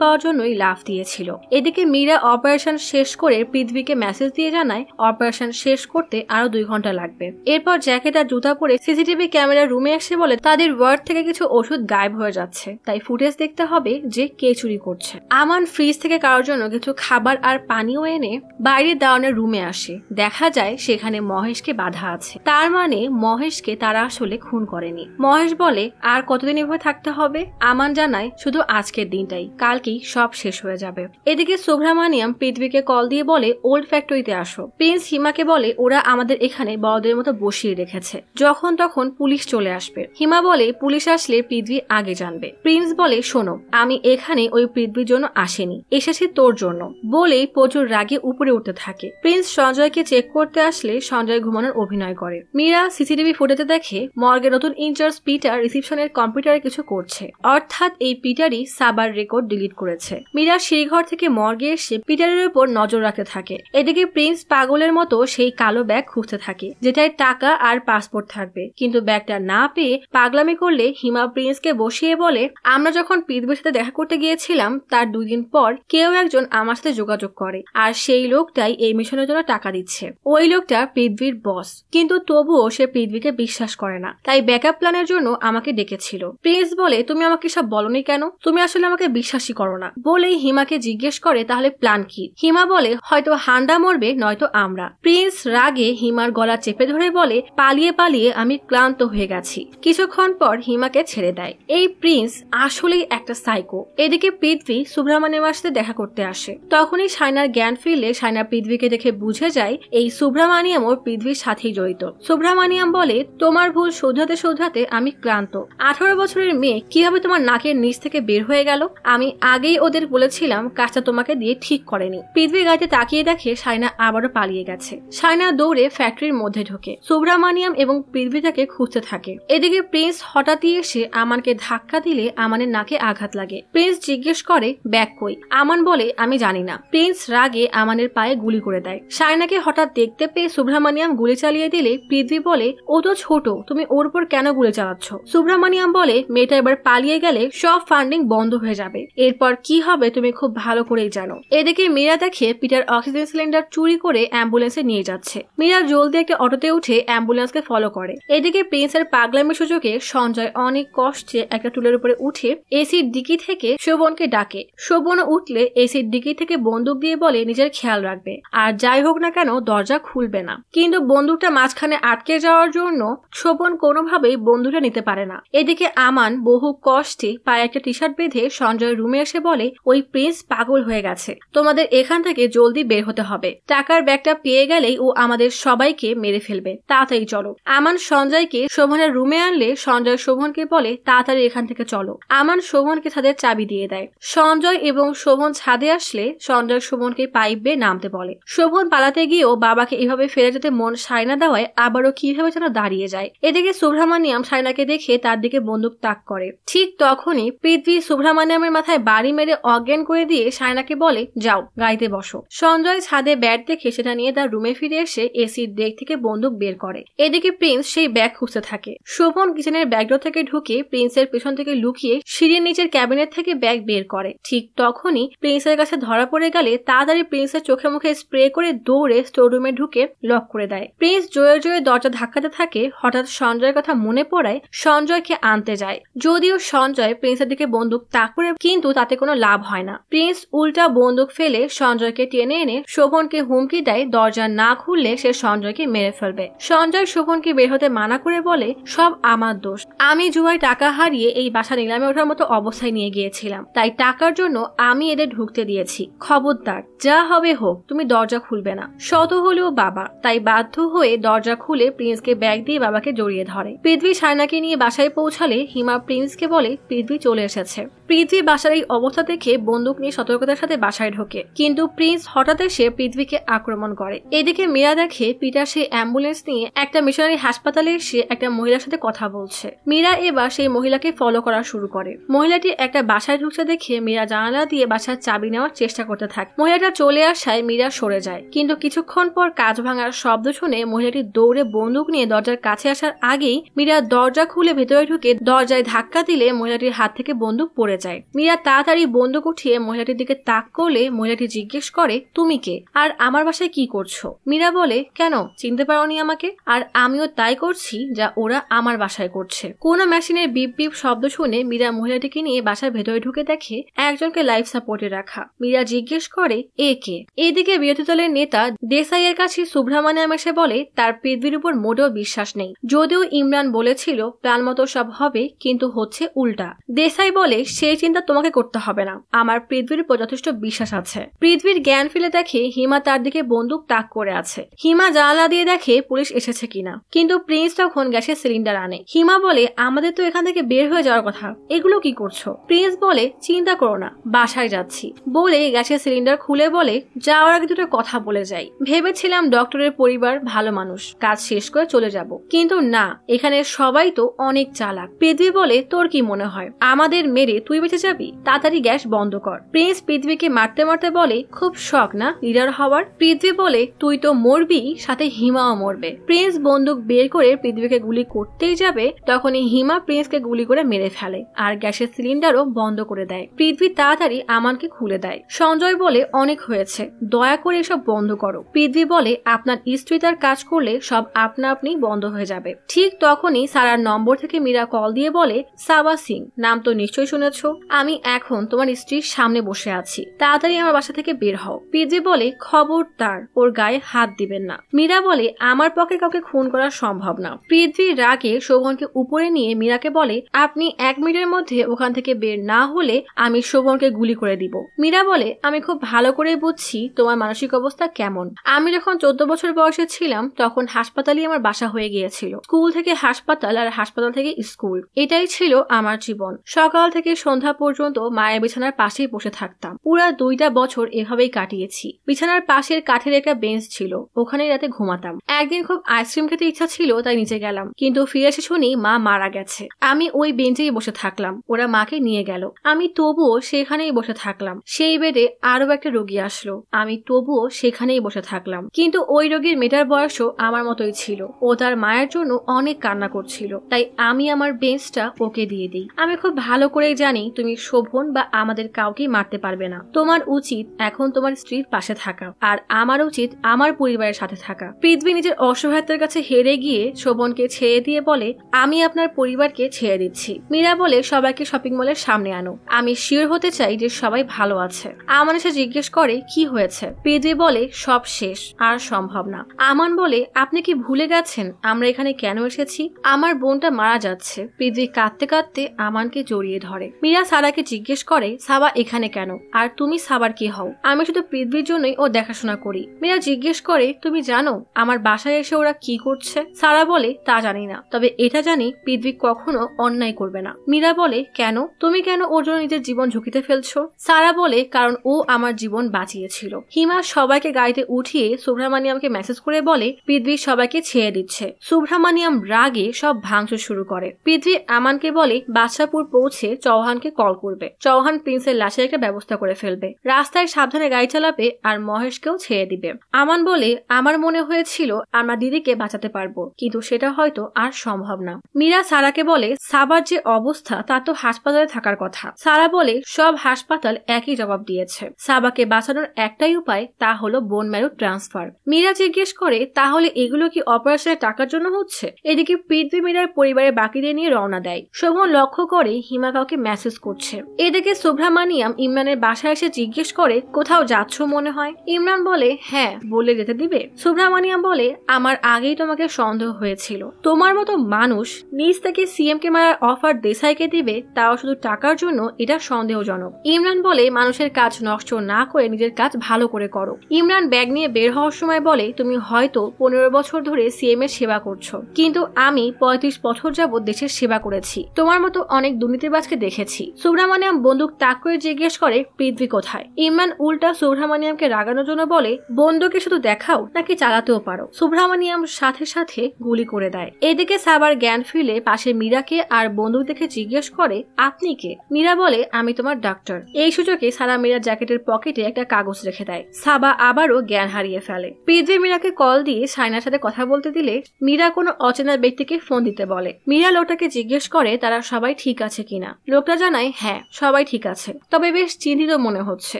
পাওয়ার জন্যই লাভ দিয়েছিল এদিকে মীরা অপারেশন শেষ করে পৃথিবীকে মেসেজ দিয়ে জানায় অপারেশন শেষ করতে আরো দুই ঘন্টা লাগবে এরপর জ্যাকেট আর জুতা পরে সিসিটিভি ক্যামেরা রুমে এসে বলে তাদের ওয়ার্ড থেকে কিছু ওষুধ গায়েব হয়ে যাচ্ছে তাই ফুটেজ দেখতে হবে যে কে চুরি করছে আমান ফ্রিজ থেকে কারোর জন্য কিছু খাবার আর পানিও এনে বাইরে দাওয়ানের রুমে আসে দেখা যায় সেখানে মহেশকে বাধা আছে তার মানে মহেশকে তারা আসলে খুন করেনি মহেশ বলে আর কতদিন এভাবে থাকতে হবে আমান জানায় শুধু আজকে আজকের দিনটাই কালকেই সব শেষ হয়ে যাবে এদিকে সুব্রামানিয়াম পৃথিবীকে কল দিয়ে বলে ওল্ড ফ্যাক্টরিতে আসো প্রিন্স হিমাকে বলে ওরা আমাদের এখানে বড়দের মতো বসিয়ে রেখেছে যখন তখন পুলিশ চলে আসবে হিমা বলে পুলিশ আসলে পৃথিবী আগে জানবে প্রিন্স বলে শোনো আমি এখানে ওই পৃথিবীর জন্য আসেনি এসেছি তোর জন্য বলেই প্রচুর রাগে উপরে উঠতে থাকে প্রিন্স সঞ্জয়কে চেক করতে আসলে সঞ্জয় ঘুমানোর অভিনয় করে মীরা সিসিটিভি ফুটেজে দেখে মর্গে নতুন ইনচার্জ পিটার রিসিপশনের কম্পিউটারে কিছু করছে অর্থাৎ এই পিটারই সাবার রেকর্ড ডিলিট করেছে মীরা সিঁড়িঘর থেকে মর্গে এসে পিটারের উপর নজর রাখতে থাকে এদিকে প্রিন্স পাগলের মতো সেই কালো ব্যাগ খুঁজতে থাকে যেটায় টাকা আর পাসপোর্ট থাকবে কিন্তু ব্যাগটা না পেয়ে পাগলামি করলে হিমা প্রিন্সকে বসিয়ে বলে আমরা যখন পৃথিবীর সাথে দেখা করতে গিয়েছিলাম তার দুদিন পর কেউ একজন আমার সাথে যোগাযোগ করে আর সেই লোকটাই এই মিশনের জন্য টাকা দিচ্ছে ওই লোকটা পৃথিবীর বস কিন্তু তবুও সে পৃথিবীকে বিশ্বাস করে না তাই ব্যাকআপ প্ল্যানের জন্য আমাকে ডেকেছিল প্রিন্স বলে তুমি আমাকে সব বলনি কেন তুমি আসলে আমাকে বিশ্বাসই করো না বলেই হিমাকে জিজ্ঞেস করে তাহলে প্ল্যান কি হিমা বলে হয়তো হান্ডা মরবে নয়তো আমরা প্রিন্স রাগে হিমার গলা চেপে ধরে বলে পালিয়ে পালিয়ে আমি ক্লান্ত হয়ে গেছি কিছুক্ষণ পর হিমাকে ছেড়ে দেয় এই প্রিন্স আসলেই একটা সাইকো এদিকে পৃথ্বী সুব্রামানিয়াম আসতে দেখা করতে আসে তখনই সাইনার জ্ঞান ফিরলে সাইনা পৃথ্বীকে দেখে বুঝে যায় এই সুব্রামানিয়াম ওর পৃথ্বীর সাথেই জড়িত সুব্রামানিয়াম বলে তোমার ভুল শোধাতে শোধাতে আমি ক্লান্ত আঠারো বছরের মেয়ে কিভাবে তোমার নাকের নিচ থেকে বের হয়ে হয়ে গেল আমি আগেই ওদের বলেছিলাম কাজটা তোমাকে দিয়ে ঠিক করেনি পৃথিবীর গাড়িতে তাকিয়ে দেখে সাইনা আবারও পালিয়ে গেছে সাইনা দৌড়ে ফ্যাক্টরির মধ্যে ঢোকে সুব্রামানিয়াম এবং পৃথিবী তাকে খুঁজতে থাকে এদিকে প্রিন্স হঠাৎই এসে আমানকে ধাক্কা দিলে আমানের নাকে আঘাত লাগে প্রিন্স জিজ্ঞেস করে ব্যাক কই আমান বলে আমি জানি না প্রিন্স রাগে আমানের পায়ে গুলি করে দেয় সাইনাকে হঠাৎ দেখতে পেয়ে সুব্রামানিয়াম গুলি চালিয়ে দিলে পৃথিবী বলে ও তো ছোট তুমি ওর উপর কেন গুলি চালাচ্ছ সুব্রামানিয়াম বলে মেয়েটা এবার পালিয়ে গেলে সব ফান্ডিং বন্ধ বন্ধ হয়ে যাবে এরপর কি হবে তুমি খুব ভালো করেই জানো এদিকে মীরা দেখে পিটার অক্সিজেন সিলিন্ডার চুরি করে অ্যাম্বুলেন্সে নিয়ে যাচ্ছে মীরা জলদি একটা অটোতে উঠে অ্যাম্বুলেন্সকে ফলো করে এদিকে প্রিন্সের পাগলামি সুযোগে সঞ্জয় অনেক কষ্টে একটা টুলের উপরে উঠে এসির ডিকি থেকে শোভনকে ডাকে শোভন উঠলে এসির ডিকি থেকে বন্দুক দিয়ে বলে নিজের খেয়াল রাখবে আর যাই হোক না কেন দরজা খুলবে না কিন্তু বন্দুকটা মাঝখানে আটকে যাওয়ার জন্য শোভন কোনোভাবেই বন্ধুটা নিতে পারে না এদিকে আমান বহু কষ্টে পায়ে একটা টি শার্ট বেঁধে মধ্যে সঞ্জয় রুমে এসে বলে ওই প্রিন্স পাগল হয়ে গেছে তোমাদের এখান থেকে জলদি বের হতে হবে টাকার ব্যাগটা পেয়ে গেলেই ও আমাদের সবাইকে মেরে ফেলবে তাড়াতাড়ি চলো আমান সঞ্জয়কে শোভনের রুমে আনলে সঞ্জয় শোভনকে বলে তাড়াতাড়ি এখান থেকে চলো আমান শোভনকে ছাদের চাবি দিয়ে দেয় সঞ্জয় এবং শোভন ছাদে আসলে সঞ্জয় শোভনকে পাইপ বেয়ে নামতে বলে শোভন পালাতে গিয়েও বাবাকে এভাবে ফেলে যেতে মন সায়না দেওয়ায় আবারও কিভাবে যেন দাঁড়িয়ে যায় এদিকে সুব্রহ্মণ্যম সায়নাকে দেখে তার দিকে বন্দুক তাক করে ঠিক তখনই পৃথিবী সুব্রহ আমার মাথায় বাড়ি মেরে অজ্ঞান করে দিয়ে সায়নাকে বলে যাও গাড়িতে বসো সঞ্জয় ছাদে ব্যাট দেখে সেটা নিয়ে তার রুমে ফিরে এসে এসির ডেক থেকে বন্দুক বের করে এদিকে প্রিন্স সেই ব্যাগ খুঁজতে থাকে শোভন কিচেনের ব্যাগ থেকে ঢুকে প্রিন্সের পেছন থেকে লুকিয়ে সিঁড়ির নিচের ক্যাবিনেট থেকে ব্যাগ বের করে ঠিক তখনই প্রিন্সের কাছে ধরা পড়ে গেলে তাড়াতাড়ি প্রিন্সের চোখে মুখে স্প্রে করে দৌড়ে স্টোর রুমে ঢুকে লক করে দেয় প্রিন্স জোরে জোরে দরজা ধাক্কাতে থাকে হঠাৎ সঞ্জয়ের কথা মনে পড়ায় সঞ্জয়কে আনতে যায় যদিও সঞ্জয় প্রিন্সের দিকে বন্দুক তারপরে কিন্তু তাতে কোনো লাভ হয় না প্রিন্স উল্টা বন্দুক ফেলে সঞ্জয়কে টেনে এনে শোভনকে হুমকি দেয় দরজা না খুললে সে সঞ্জয়কে মেরে ফেলবে সঞ্জয় শোভনকে বের হতে মানা করে বলে সব আমার দোষ আমি জুয়ায় টাকা হারিয়ে এই বাসা নিলামে ওঠার মতো অবস্থায় নিয়ে গিয়েছিলাম তাই টাকার জন্য আমি এদের ঢুকতে দিয়েছি খবরদার যা হবে হোক তুমি দরজা খুলবে না শত হলেও বাবা তাই বাধ্য হয়ে দরজা খুলে প্রিন্সকে ব্যাগ দিয়ে বাবাকে জড়িয়ে ধরে পৃথিবী সায়নাকে নিয়ে বাসায় পৌঁছালে হিমা প্রিন্সকে বলে পৃথিবী চলে এসেছে পৃথ্বী বাসার এই অবস্থা দেখে বন্দুক নিয়ে সতর্কতার সাথে বাসায় ঢোকে কিন্তু প্রিন্স হঠাৎ এসে পৃথ্বীকে আক্রমণ করে এদিকে মীরা দেখে পিটার সেই অ্যাম্বুলেন্স নিয়ে একটা মিশনারি হাসপাতালে এসে একটা মহিলার সাথে কথা বলছে মীরা এবার সেই মহিলাকে ফলো করা শুরু করে মহিলাটি একটা বাসায় ঢুকছে দেখে মীরা জানালা দিয়ে বাসার চাবি নেওয়ার চেষ্টা করতে থাকে মহিলাটা চলে আসায় মীরা সরে যায় কিন্তু কিছুক্ষণ পর কাজ ভাঙার শব্দ শুনে মহিলাটি দৌড়ে বন্দুক নিয়ে দরজার কাছে আসার আগেই মীরা দরজা খুলে ভেতরে ঢুকে দরজায় ধাক্কা দিলে মহিলাটির হাত থেকে বন্দুক পড়ে পড়ে যায় মীরা তাড়াতাড়ি বন্দুক উঠিয়ে মহিলাটির দিকে তাক করলে মহিলাটি জিজ্ঞেস করে তুমি কে আর আমার বাসায় কি করছো মীরা বলে কেন চিনতে পারোনি আমাকে আর আমিও তাই করছি যা ওরা আমার বাসায় করছে কোনো মেশিনের বিপ বিপ শব্দ শুনে মীরা মহিলাটিকে নিয়ে বাসার ভেতরে ঢুকে দেখে একজনকে লাইফ সাপোর্টে রাখা মীরা জিজ্ঞেস করে এ কে এদিকে বিরোধী দলের নেতা দেসাইয়ের কাছে সুব্রহ্মণ্যম এসে বলে তার পৃথিবীর উপর মোটেও বিশ্বাস নেই যদিও ইমরান বলেছিল প্ল্যান মতো সব হবে কিন্তু হচ্ছে উল্টা দেশাই বলে সে সেই চিন্তা তোমাকে করতে হবে না আমার পৃথিবীর উপর যথেষ্ট বিশ্বাস আছে পৃথিবীর জ্ঞান ফেলে দেখে হিমা তার দিকে বন্দুক তাক করে আছে হিমা জানালা দিয়ে দেখে পুলিশ এসেছে কিনা কিন্তু প্রিন্স তখন গ্যাসের সিলিন্ডার আনে হিমা বলে আমাদের তো এখান থেকে বের হয়ে যাওয়ার কথা এগুলো কি করছো প্রিন্স বলে চিন্তা করো না বাসায় যাচ্ছি বলে গ্যাসের সিলিন্ডার খুলে বলে যাওয়ার আগে দুটো কথা বলে যাই ভেবেছিলাম ডক্টরের পরিবার ভালো মানুষ কাজ শেষ করে চলে যাব কিন্তু না এখানে সবাই তো অনেক চালাক পৃথিবী বলে তোর কি মনে হয় আমাদের মেরে তুই তুই বেঁচে যাবি তাড়াতাড়ি গ্যাস বন্ধ কর প্রিন্স পৃথিবীকে মারতে মারতে বলে খুব শখ না লিডার হওয়ার পৃথিবী বলে তুই তো মরবি সাথে হিমাও মরবে প্রিন্স বন্দুক বের করে পৃথিবীকে গুলি করতেই যাবে তখনই হিমা প্রিন্সকে গুলি করে মেরে ফেলে আর গ্যাসের সিলিন্ডারও বন্ধ করে দেয় পৃথিবী তাড়াতাড়ি আমানকে খুলে দেয় সঞ্জয় বলে অনেক হয়েছে দয়া করে এসব বন্ধ করো পৃথিবী বলে আপনার স্ত্রী তার কাজ করলে সব আপনা আপনি বন্ধ হয়ে যাবে ঠিক তখনই সারার নম্বর থেকে মীরা কল দিয়ে বলে সাবা সিং নাম তো নিশ্চয়ই শুনেছ করছো আমি এখন তোমার স্ত্রীর সামনে বসে আছি তাড়াতাড়ি আমার বাসা থেকে বের হও পিজে বলে খবর তার ওর গায়ে হাত দিবেন না মীরা বলে আমার পক্ষে কাউকে খুন করা সম্ভব না পৃথিবীর রাগে শোভনকে উপরে নিয়ে মীরাকে বলে আপনি এক মিনিটের মধ্যে ওখান থেকে বের না হলে আমি শোভনকে গুলি করে দিব মীরা বলে আমি খুব ভালো করে বুঝছি তোমার মানসিক অবস্থা কেমন আমি যখন চোদ্দ বছর বয়সে ছিলাম তখন হাসপাতালই আমার বাসা হয়ে গিয়েছিল স্কুল থেকে হাসপাতাল আর হাসপাতাল থেকে স্কুল এটাই ছিল আমার জীবন সকাল থেকে সন্ধ্যা সন্ধ্যা পর্যন্ত মায়ের বিছানার পাশেই বসে থাকতাম পুরা দুইটা বছর এভাবেই কাটিয়েছি বিছানার পাশের কাঠের একটা বেঞ্চ ছিল ওখানেই রাতে ঘুমাতাম একদিন খুব আইসক্রিম খেতে ইচ্ছা ছিল তাই নিচে গেলাম কিন্তু ফিরে এসে শুনি মা মারা গেছে আমি ওই বেঞ্চেই বসে থাকলাম ওরা মাকে নিয়ে গেল আমি তবুও সেখানেই বসে থাকলাম সেই বেডে আরো একটা রোগী আসলো আমি তবুও সেখানেই বসে থাকলাম কিন্তু ওই রোগীর মেয়েটার বয়সও আমার মতোই ছিল ও তার মায়ের জন্য অনেক কান্না করছিল তাই আমি আমার বেঞ্চটা ওকে দিয়ে দিই আমি খুব ভালো করেই জানি তুমি শোভন বা আমাদের কাউকে মারতে পারবে না তোমার উচিত এখন তোমার স্ত্রীর পাশে থাকা আর আমার উচিত আমার পরিবারের সাথে থাকা পৃথিবী নিজের অসহায়তার কাছে হেরে গিয়ে শোভনকে ছেড়ে দিয়ে বলে আমি আপনার পরিবারকে ছেড়ে দিচ্ছি মীরা বলে সবাইকে শপিং মলের সামনে আনো আমি শিওর হতে চাই যে সবাই ভালো আছে আমার এসে জিজ্ঞেস করে কি হয়েছে পৃথিবী বলে সব শেষ আর সম্ভব না আমান বলে আপনি কি ভুলে গেছেন আমরা এখানে কেন এসেছি আমার বোনটা মারা যাচ্ছে পৃথিবী কাঁদতে কাঁদতে আমানকে জড়িয়ে ধরে মীরা সারাকে জিজ্ঞেস করে সাবা এখানে কেন আর তুমি সাবার কি হও আমি শুধু পৃথিবীর জন্যই ও দেখাশোনা করি মীরা জিজ্ঞেস করে তুমি জানো আমার বাসায় এসে ওরা কি করছে সারা বলে তা জানি না তবে এটা জানি পৃথিবী কখনো অন্যায় করবে না মীরা বলে কেন তুমি কেন ওর জন্য নিজের জীবন ঝুঁকিতে ফেলছো সারা বলে কারণ ও আমার জীবন বাঁচিয়েছিল হিমা সবাইকে গাড়িতে উঠিয়ে সুব্রহ্মণ্যমকে মেসেজ করে বলে পৃথিবী সবাইকে ছেড়ে দিচ্ছে সুব্রহ্মণ্যম রাগে সব ভাঙচুর শুরু করে পৃথিবী আমানকে বলে বাদশাহপুর পৌঁছে চৌহান চৌহানকে কল করবে চৌহান প্রিন্সের লাশের একটা ব্যবস্থা করে ফেলবে রাস্তায় সাবধানে গাড়ি চালাবে আর মহেশকেও ছেড়ে দিবে আমান বলে আমার মনে হয়েছিল আমরা দিদিকে বাঁচাতে পারবো কিন্তু সেটা হয়তো আর সম্ভব না মীরা সারাকে বলে সাবার যে অবস্থা তা তো হাসপাতালে থাকার কথা সারা বলে সব হাসপাতাল একই জবাব দিয়েছে সাবাকে বাঁচানোর একটাই উপায় তা হলো বোন ম্যারু ট্রান্সফার মীরা জিজ্ঞেস করে তাহলে এগুলো কি অপারেশনের টাকার জন্য হচ্ছে এদিকে পৃথ্বী মীরার পরিবারের বাকিদের নিয়ে রওনা দেয় শোভন লক্ষ্য করে হিমা কাউকে মেসেজ প্রসেস করছে এদিকে সুব্রামানিয়াম ইমরানের বাসায় এসে জিজ্ঞেস করে কোথাও যাচ্ছ মনে হয় ইমরান বলে হ্যাঁ বলে যেতে দিবে সুব্রামানিয়াম বলে আমার আগেই তোমাকে সন্দেহ হয়েছিল তোমার মতো মানুষ নিজ থেকে সিএম কে মারার অফার দেশাইকে দিবে তাও শুধু টাকার জন্য এটা সন্দেহজনক ইমরান বলে মানুষের কাজ নষ্ট না করে নিজের কাজ ভালো করে করো ইমরান ব্যাগ নিয়ে বের হওয়ার সময় বলে তুমি হয়তো পনেরো বছর ধরে সিএম এর সেবা করছো কিন্তু আমি পঁয়ত্রিশ বছর যাবৎ দেশের সেবা করেছি তোমার মতো অনেক দুর্নীতিবাজকে দেখেছি পেয়েছি সুব্রামানিয়াম বন্দুক তাক করে জিজ্ঞেস করে পৃথ্বী কোথায় ইমরান উল্টা সুব্রামানিয়ামকে রাগানোর জন্য বলে বন্দুকে শুধু দেখাও নাকি চালাতেও পারো সুব্রামানিয়াম সাথে সাথে গুলি করে দেয় এদিকে সাবার জ্ঞান ফিরে পাশে মীরাকে আর বন্দুক দেখে জিজ্ঞেস করে আপনি কে মীরা বলে আমি তোমার ডাক্তার এই সুযোগে সারা মীরা জ্যাকেটের পকেটে একটা কাগজ রেখে দেয় সাবা আবারও জ্ঞান হারিয়ে ফেলে পৃথ্বী মীরাকে কল দিয়ে সাইনার সাথে কথা বলতে দিলে মীরা কোনো অচেনা ব্যক্তিকে ফোন দিতে বলে মীরা লোকটাকে জিজ্ঞেস করে তারা সবাই ঠিক আছে কিনা লোকটা জানায় হ্যাঁ সবাই ঠিক আছে তবে বেশ চিন্তিত মনে হচ্ছে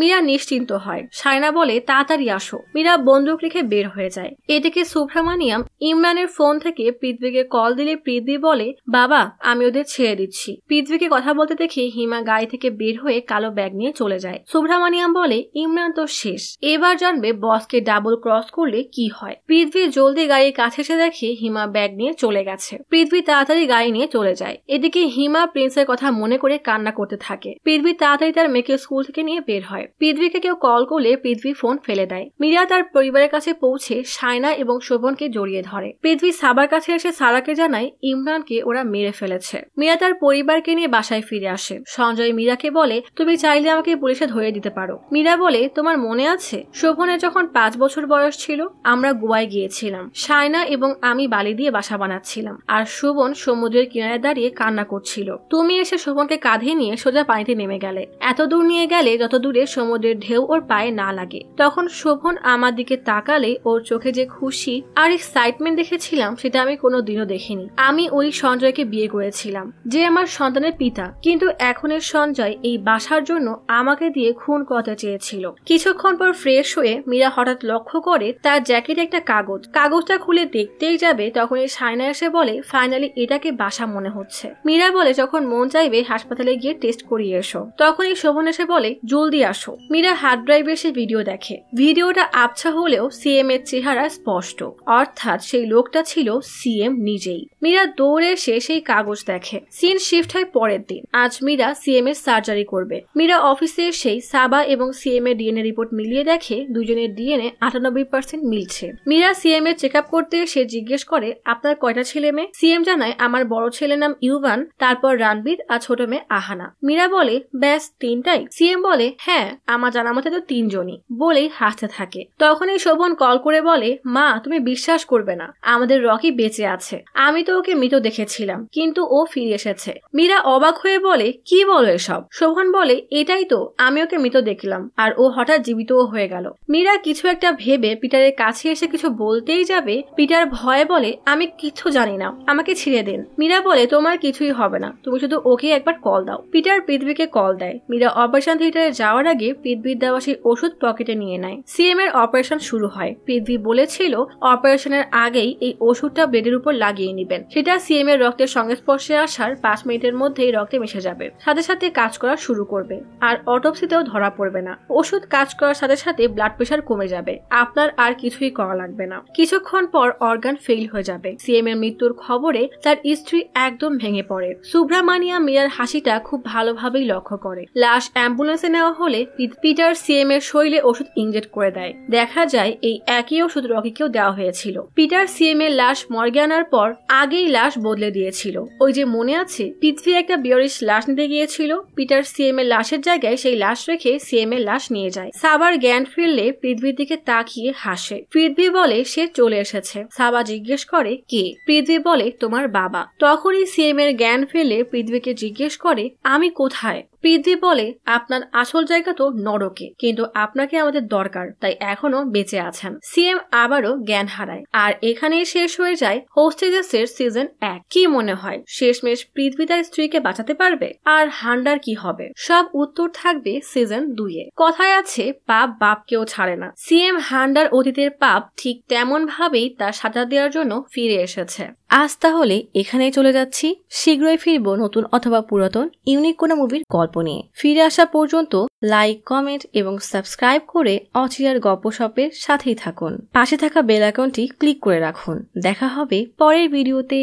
মীরা নিশ্চিন্ত হয় সায়না বলে তাড়াতাড়ি আসো মীরা বন্দুক রেখে বের হয়ে যায় এদিকে সুব্রামানিয়াম ইমরানের ফোন থেকে পৃথ্বীকে কল দিলে পৃথ্বী বলে বাবা আমি ওদের ছেড়ে দিচ্ছি পৃথ্বীকে কথা বলতে দেখে হিমা গায়ে থেকে বের হয়ে কালো ব্যাগ নিয়ে চলে যায় সুব্রামানিয়াম বলে ইমরান তো শেষ এবার জানবে বসকে ডাবল ক্রস করলে কি হয় পৃথ্বী জলদি গায়ে কাছে এসে দেখে হিমা ব্যাগ নিয়ে চলে গেছে পৃথ্বী তাড়াতাড়ি গায়ে নিয়ে চলে যায় এদিকে হিমা প্রিন্সের কথা মনে করে করে কান্না করতে থাকে পৃথ্বী তাড়াতাড়ি তার মেয়েকে স্কুল থেকে নিয়ে বের হয় পৃথ্বীকে কেউ কল করলে পৃথ্বী ফোন ফেলে দেয় মীরা তার পরিবারের কাছে পৌঁছে সায়না এবং শোভনকে জড়িয়ে ধরে পৃথ্বী সাবার কাছে এসে সারাকে জানায় ইমরানকে ওরা মেরে ফেলেছে মীরা তার পরিবারকে নিয়ে বাসায় ফিরে আসে সঞ্জয় মীরাকে বলে তুমি চাইলে আমাকে পুলিশে ধরে দিতে পারো মীরা বলে তোমার মনে আছে শোভনের যখন পাঁচ বছর বয়স ছিল আমরা গোয়ায় গিয়েছিলাম সায়না এবং আমি বালি দিয়ে বাসা বানাচ্ছিলাম আর শোভন সমুদ্রের কিনারে দাঁড়িয়ে কান্না করছিল তুমি এসে শোভনকে কাঁধে নিয়ে সোজা পানিতে নেমে গেলে এত দূর নিয়ে গেলে যত দূরে সমুদ্রের ঢেউ ওর পায়ে না লাগে তখন শোভন আমার দিকে তাকালে ওর চোখে যে খুশি আর এক্সাইটমেন্ট দেখেছিলাম সেটা আমি কোনো দিনও দেখিনি আমি ওই সঞ্জয়কে বিয়ে করেছিলাম যে আমার সন্তানের পিতা কিন্তু এখনের সঞ্জয় এই বাসার জন্য আমাকে দিয়ে খুন করতে চেয়েছিল কিছুক্ষণ পর ফ্রেশ হয়ে মীরা হঠাৎ লক্ষ্য করে তার জ্যাকেটে একটা কাগজ কাগজটা খুলে দেখতেই যাবে তখন এই সায়না এসে বলে ফাইনালি এটাকে বাসা মনে হচ্ছে মীরা বলে যখন মন চাইবে হাসপাতাল হাসপাতালে গিয়ে টেস্ট করিয়ে এসো তখনই শোভন এসে বলে জলদি আসো মীরা হার্ড ড্রাইভে এসে ভিডিও দেখে ভিডিওটা আবছা হলেও সিএম এর চেহারা স্পষ্ট অর্থাৎ সেই লোকটা ছিল সিএম নিজেই মীরা দৌড়ে এসে সেই কাগজ দেখে সিন শিফট হয় পরের দিন আজ মীরা সিএম এর সার্জারি করবে মীরা অফিসে সেই সাবা এবং সিএম এর ডিএনএ রিপোর্ট মিলিয়ে দেখে দুজনের ডিএনএ আটানব্বই পার্সেন্ট মিলছে মীরা সিএম এর চেক করতে সে জিজ্ঞেস করে আপনার কয়টা ছেলে মেয়ে সিএম জানায় আমার বড় ছেলের নাম ইউভান তারপর রানবীর আর ছোট মেয়ে আহানা মীরা বলে ব্যাস তিনটাই সিএম বলে হ্যাঁ আমার জানা মতে তো তিনজনই বলেই হাসতে থাকে তখন এই শোভন কল করে বলে মা তুমি বিশ্বাস করবে না আমাদের রকি বেঁচে আছে আমি তো ওকে মৃত দেখেছিলাম কিন্তু ও ফিরে এসেছে মীরা অবাক হয়ে বলে কি বলো এসব শোভন বলে এটাই তো আমি ওকে মৃত দেখলাম আর ও হঠাৎ জীবিতও হয়ে গেল মীরা কিছু একটা ভেবে পিটারের কাছে এসে কিছু বলতেই যাবে পিটার ভয়ে বলে আমি কিছু জানি না আমাকে ছিঁড়ে দিন মীরা বলে তোমার কিছুই হবে না তুমি শুধু ওকে একবার কল দাও পিটার পৃথিবীকে কল দেয় মীরা অপারেশন থিয়েটারে যাওয়ার আগে পৃথিবীর দেওয়া সেই ওষুধ পকেটে নিয়ে নেয় সিএম এর অপারেশন শুরু হয় পৃথিবী বলেছিল অপারেশনের আগেই এই ওষুধটা ব্লেডের উপর লাগিয়ে নেবেন সেটা সিএম এর রক্তের সংস্পর্শে আসার পাঁচ মিনিটের মধ্যেই রক্তে মিশে যাবে সাথে সাথে কাজ করা শুরু করবে আর অটোপসিতেও ধরা পড়বে না ওষুধ কাজ করার সাথে সাথে ব্লাড প্রেশার কমে যাবে আপনার আর কিছুই করা লাগবে না কিছুক্ষণ পর অর্গান ফেল হয়ে যাবে সিএম এর মৃত্যুর খবরে তার স্ত্রী একদম ভেঙে পড়ে সুব্রামানিয়া মিয়ার হাসি হাসিটা খুব ভালোভাবেই লক্ষ্য করে লাশ অ্যাম্বুলেন্সে নেওয়া হলে পিটার সিএম এর শরীরে ওষুধ ইনজেক্ট করে দেয় দেখা যায় এই একই ওষুধ রকিকেও দেওয়া হয়েছিল পিটার সিএম এর লাশ মর্গে আনার পর আগেই লাশ বদলে দিয়েছিল ওই যে মনে আছে পৃথিবী একটা বিয়রিশ লাশ নিতে গিয়েছিল পিটার সিএম এর লাশের জায়গায় সেই লাশ রেখে সিএম এর লাশ নিয়ে যায় সাবার জ্ঞান ফিরলে পৃথিবীর দিকে তাকিয়ে হাসে পৃথিবী বলে সে চলে এসেছে সাবা জিজ্ঞেস করে কে পৃথিবী বলে তোমার বাবা তখনই সিএম এর জ্ঞান ফেলে পৃথিবীকে জিজ্ঞেস করে আমি কোথায় পৃথিবী বলে আপনার আসল জায়গা তো নরকে কিন্তু আপনাকে আমাদের দরকার তাই এখনো বেঁচে আছেন সিএম আবারও জ্ঞান হারায় আর এখানেই শেষ হয়ে যায় হোস্টেজেসের সিজন এক কি মনে হয় শেষমেশ পৃথিবী তার স্ত্রীকে বাঁচাতে পারবে আর হান্ডার কি হবে সব উত্তর থাকবে সিজন দুইয়ে কথায় আছে পাপ বাপকেও ছাড়ে না সিএম হান্ডার অতীতের পাপ ঠিক তেমন ভাবেই তার সাজা দেওয়ার জন্য ফিরে এসেছে আজ তাহলে এখানেই চলে যাচ্ছি শীঘ্রই ফিরবো নতুন অথবা পুরাতন ইউনিক কোনো মুভির গল্প গল্প নিয়ে ফিরে আসা পর্যন্ত লাইক কমেন্ট এবং সাবস্ক্রাইব করে অচিরার শপের সাথেই থাকুন পাশে থাকা বেল আইকনটি ক্লিক করে রাখুন দেখা হবে পরের ভিডিওতে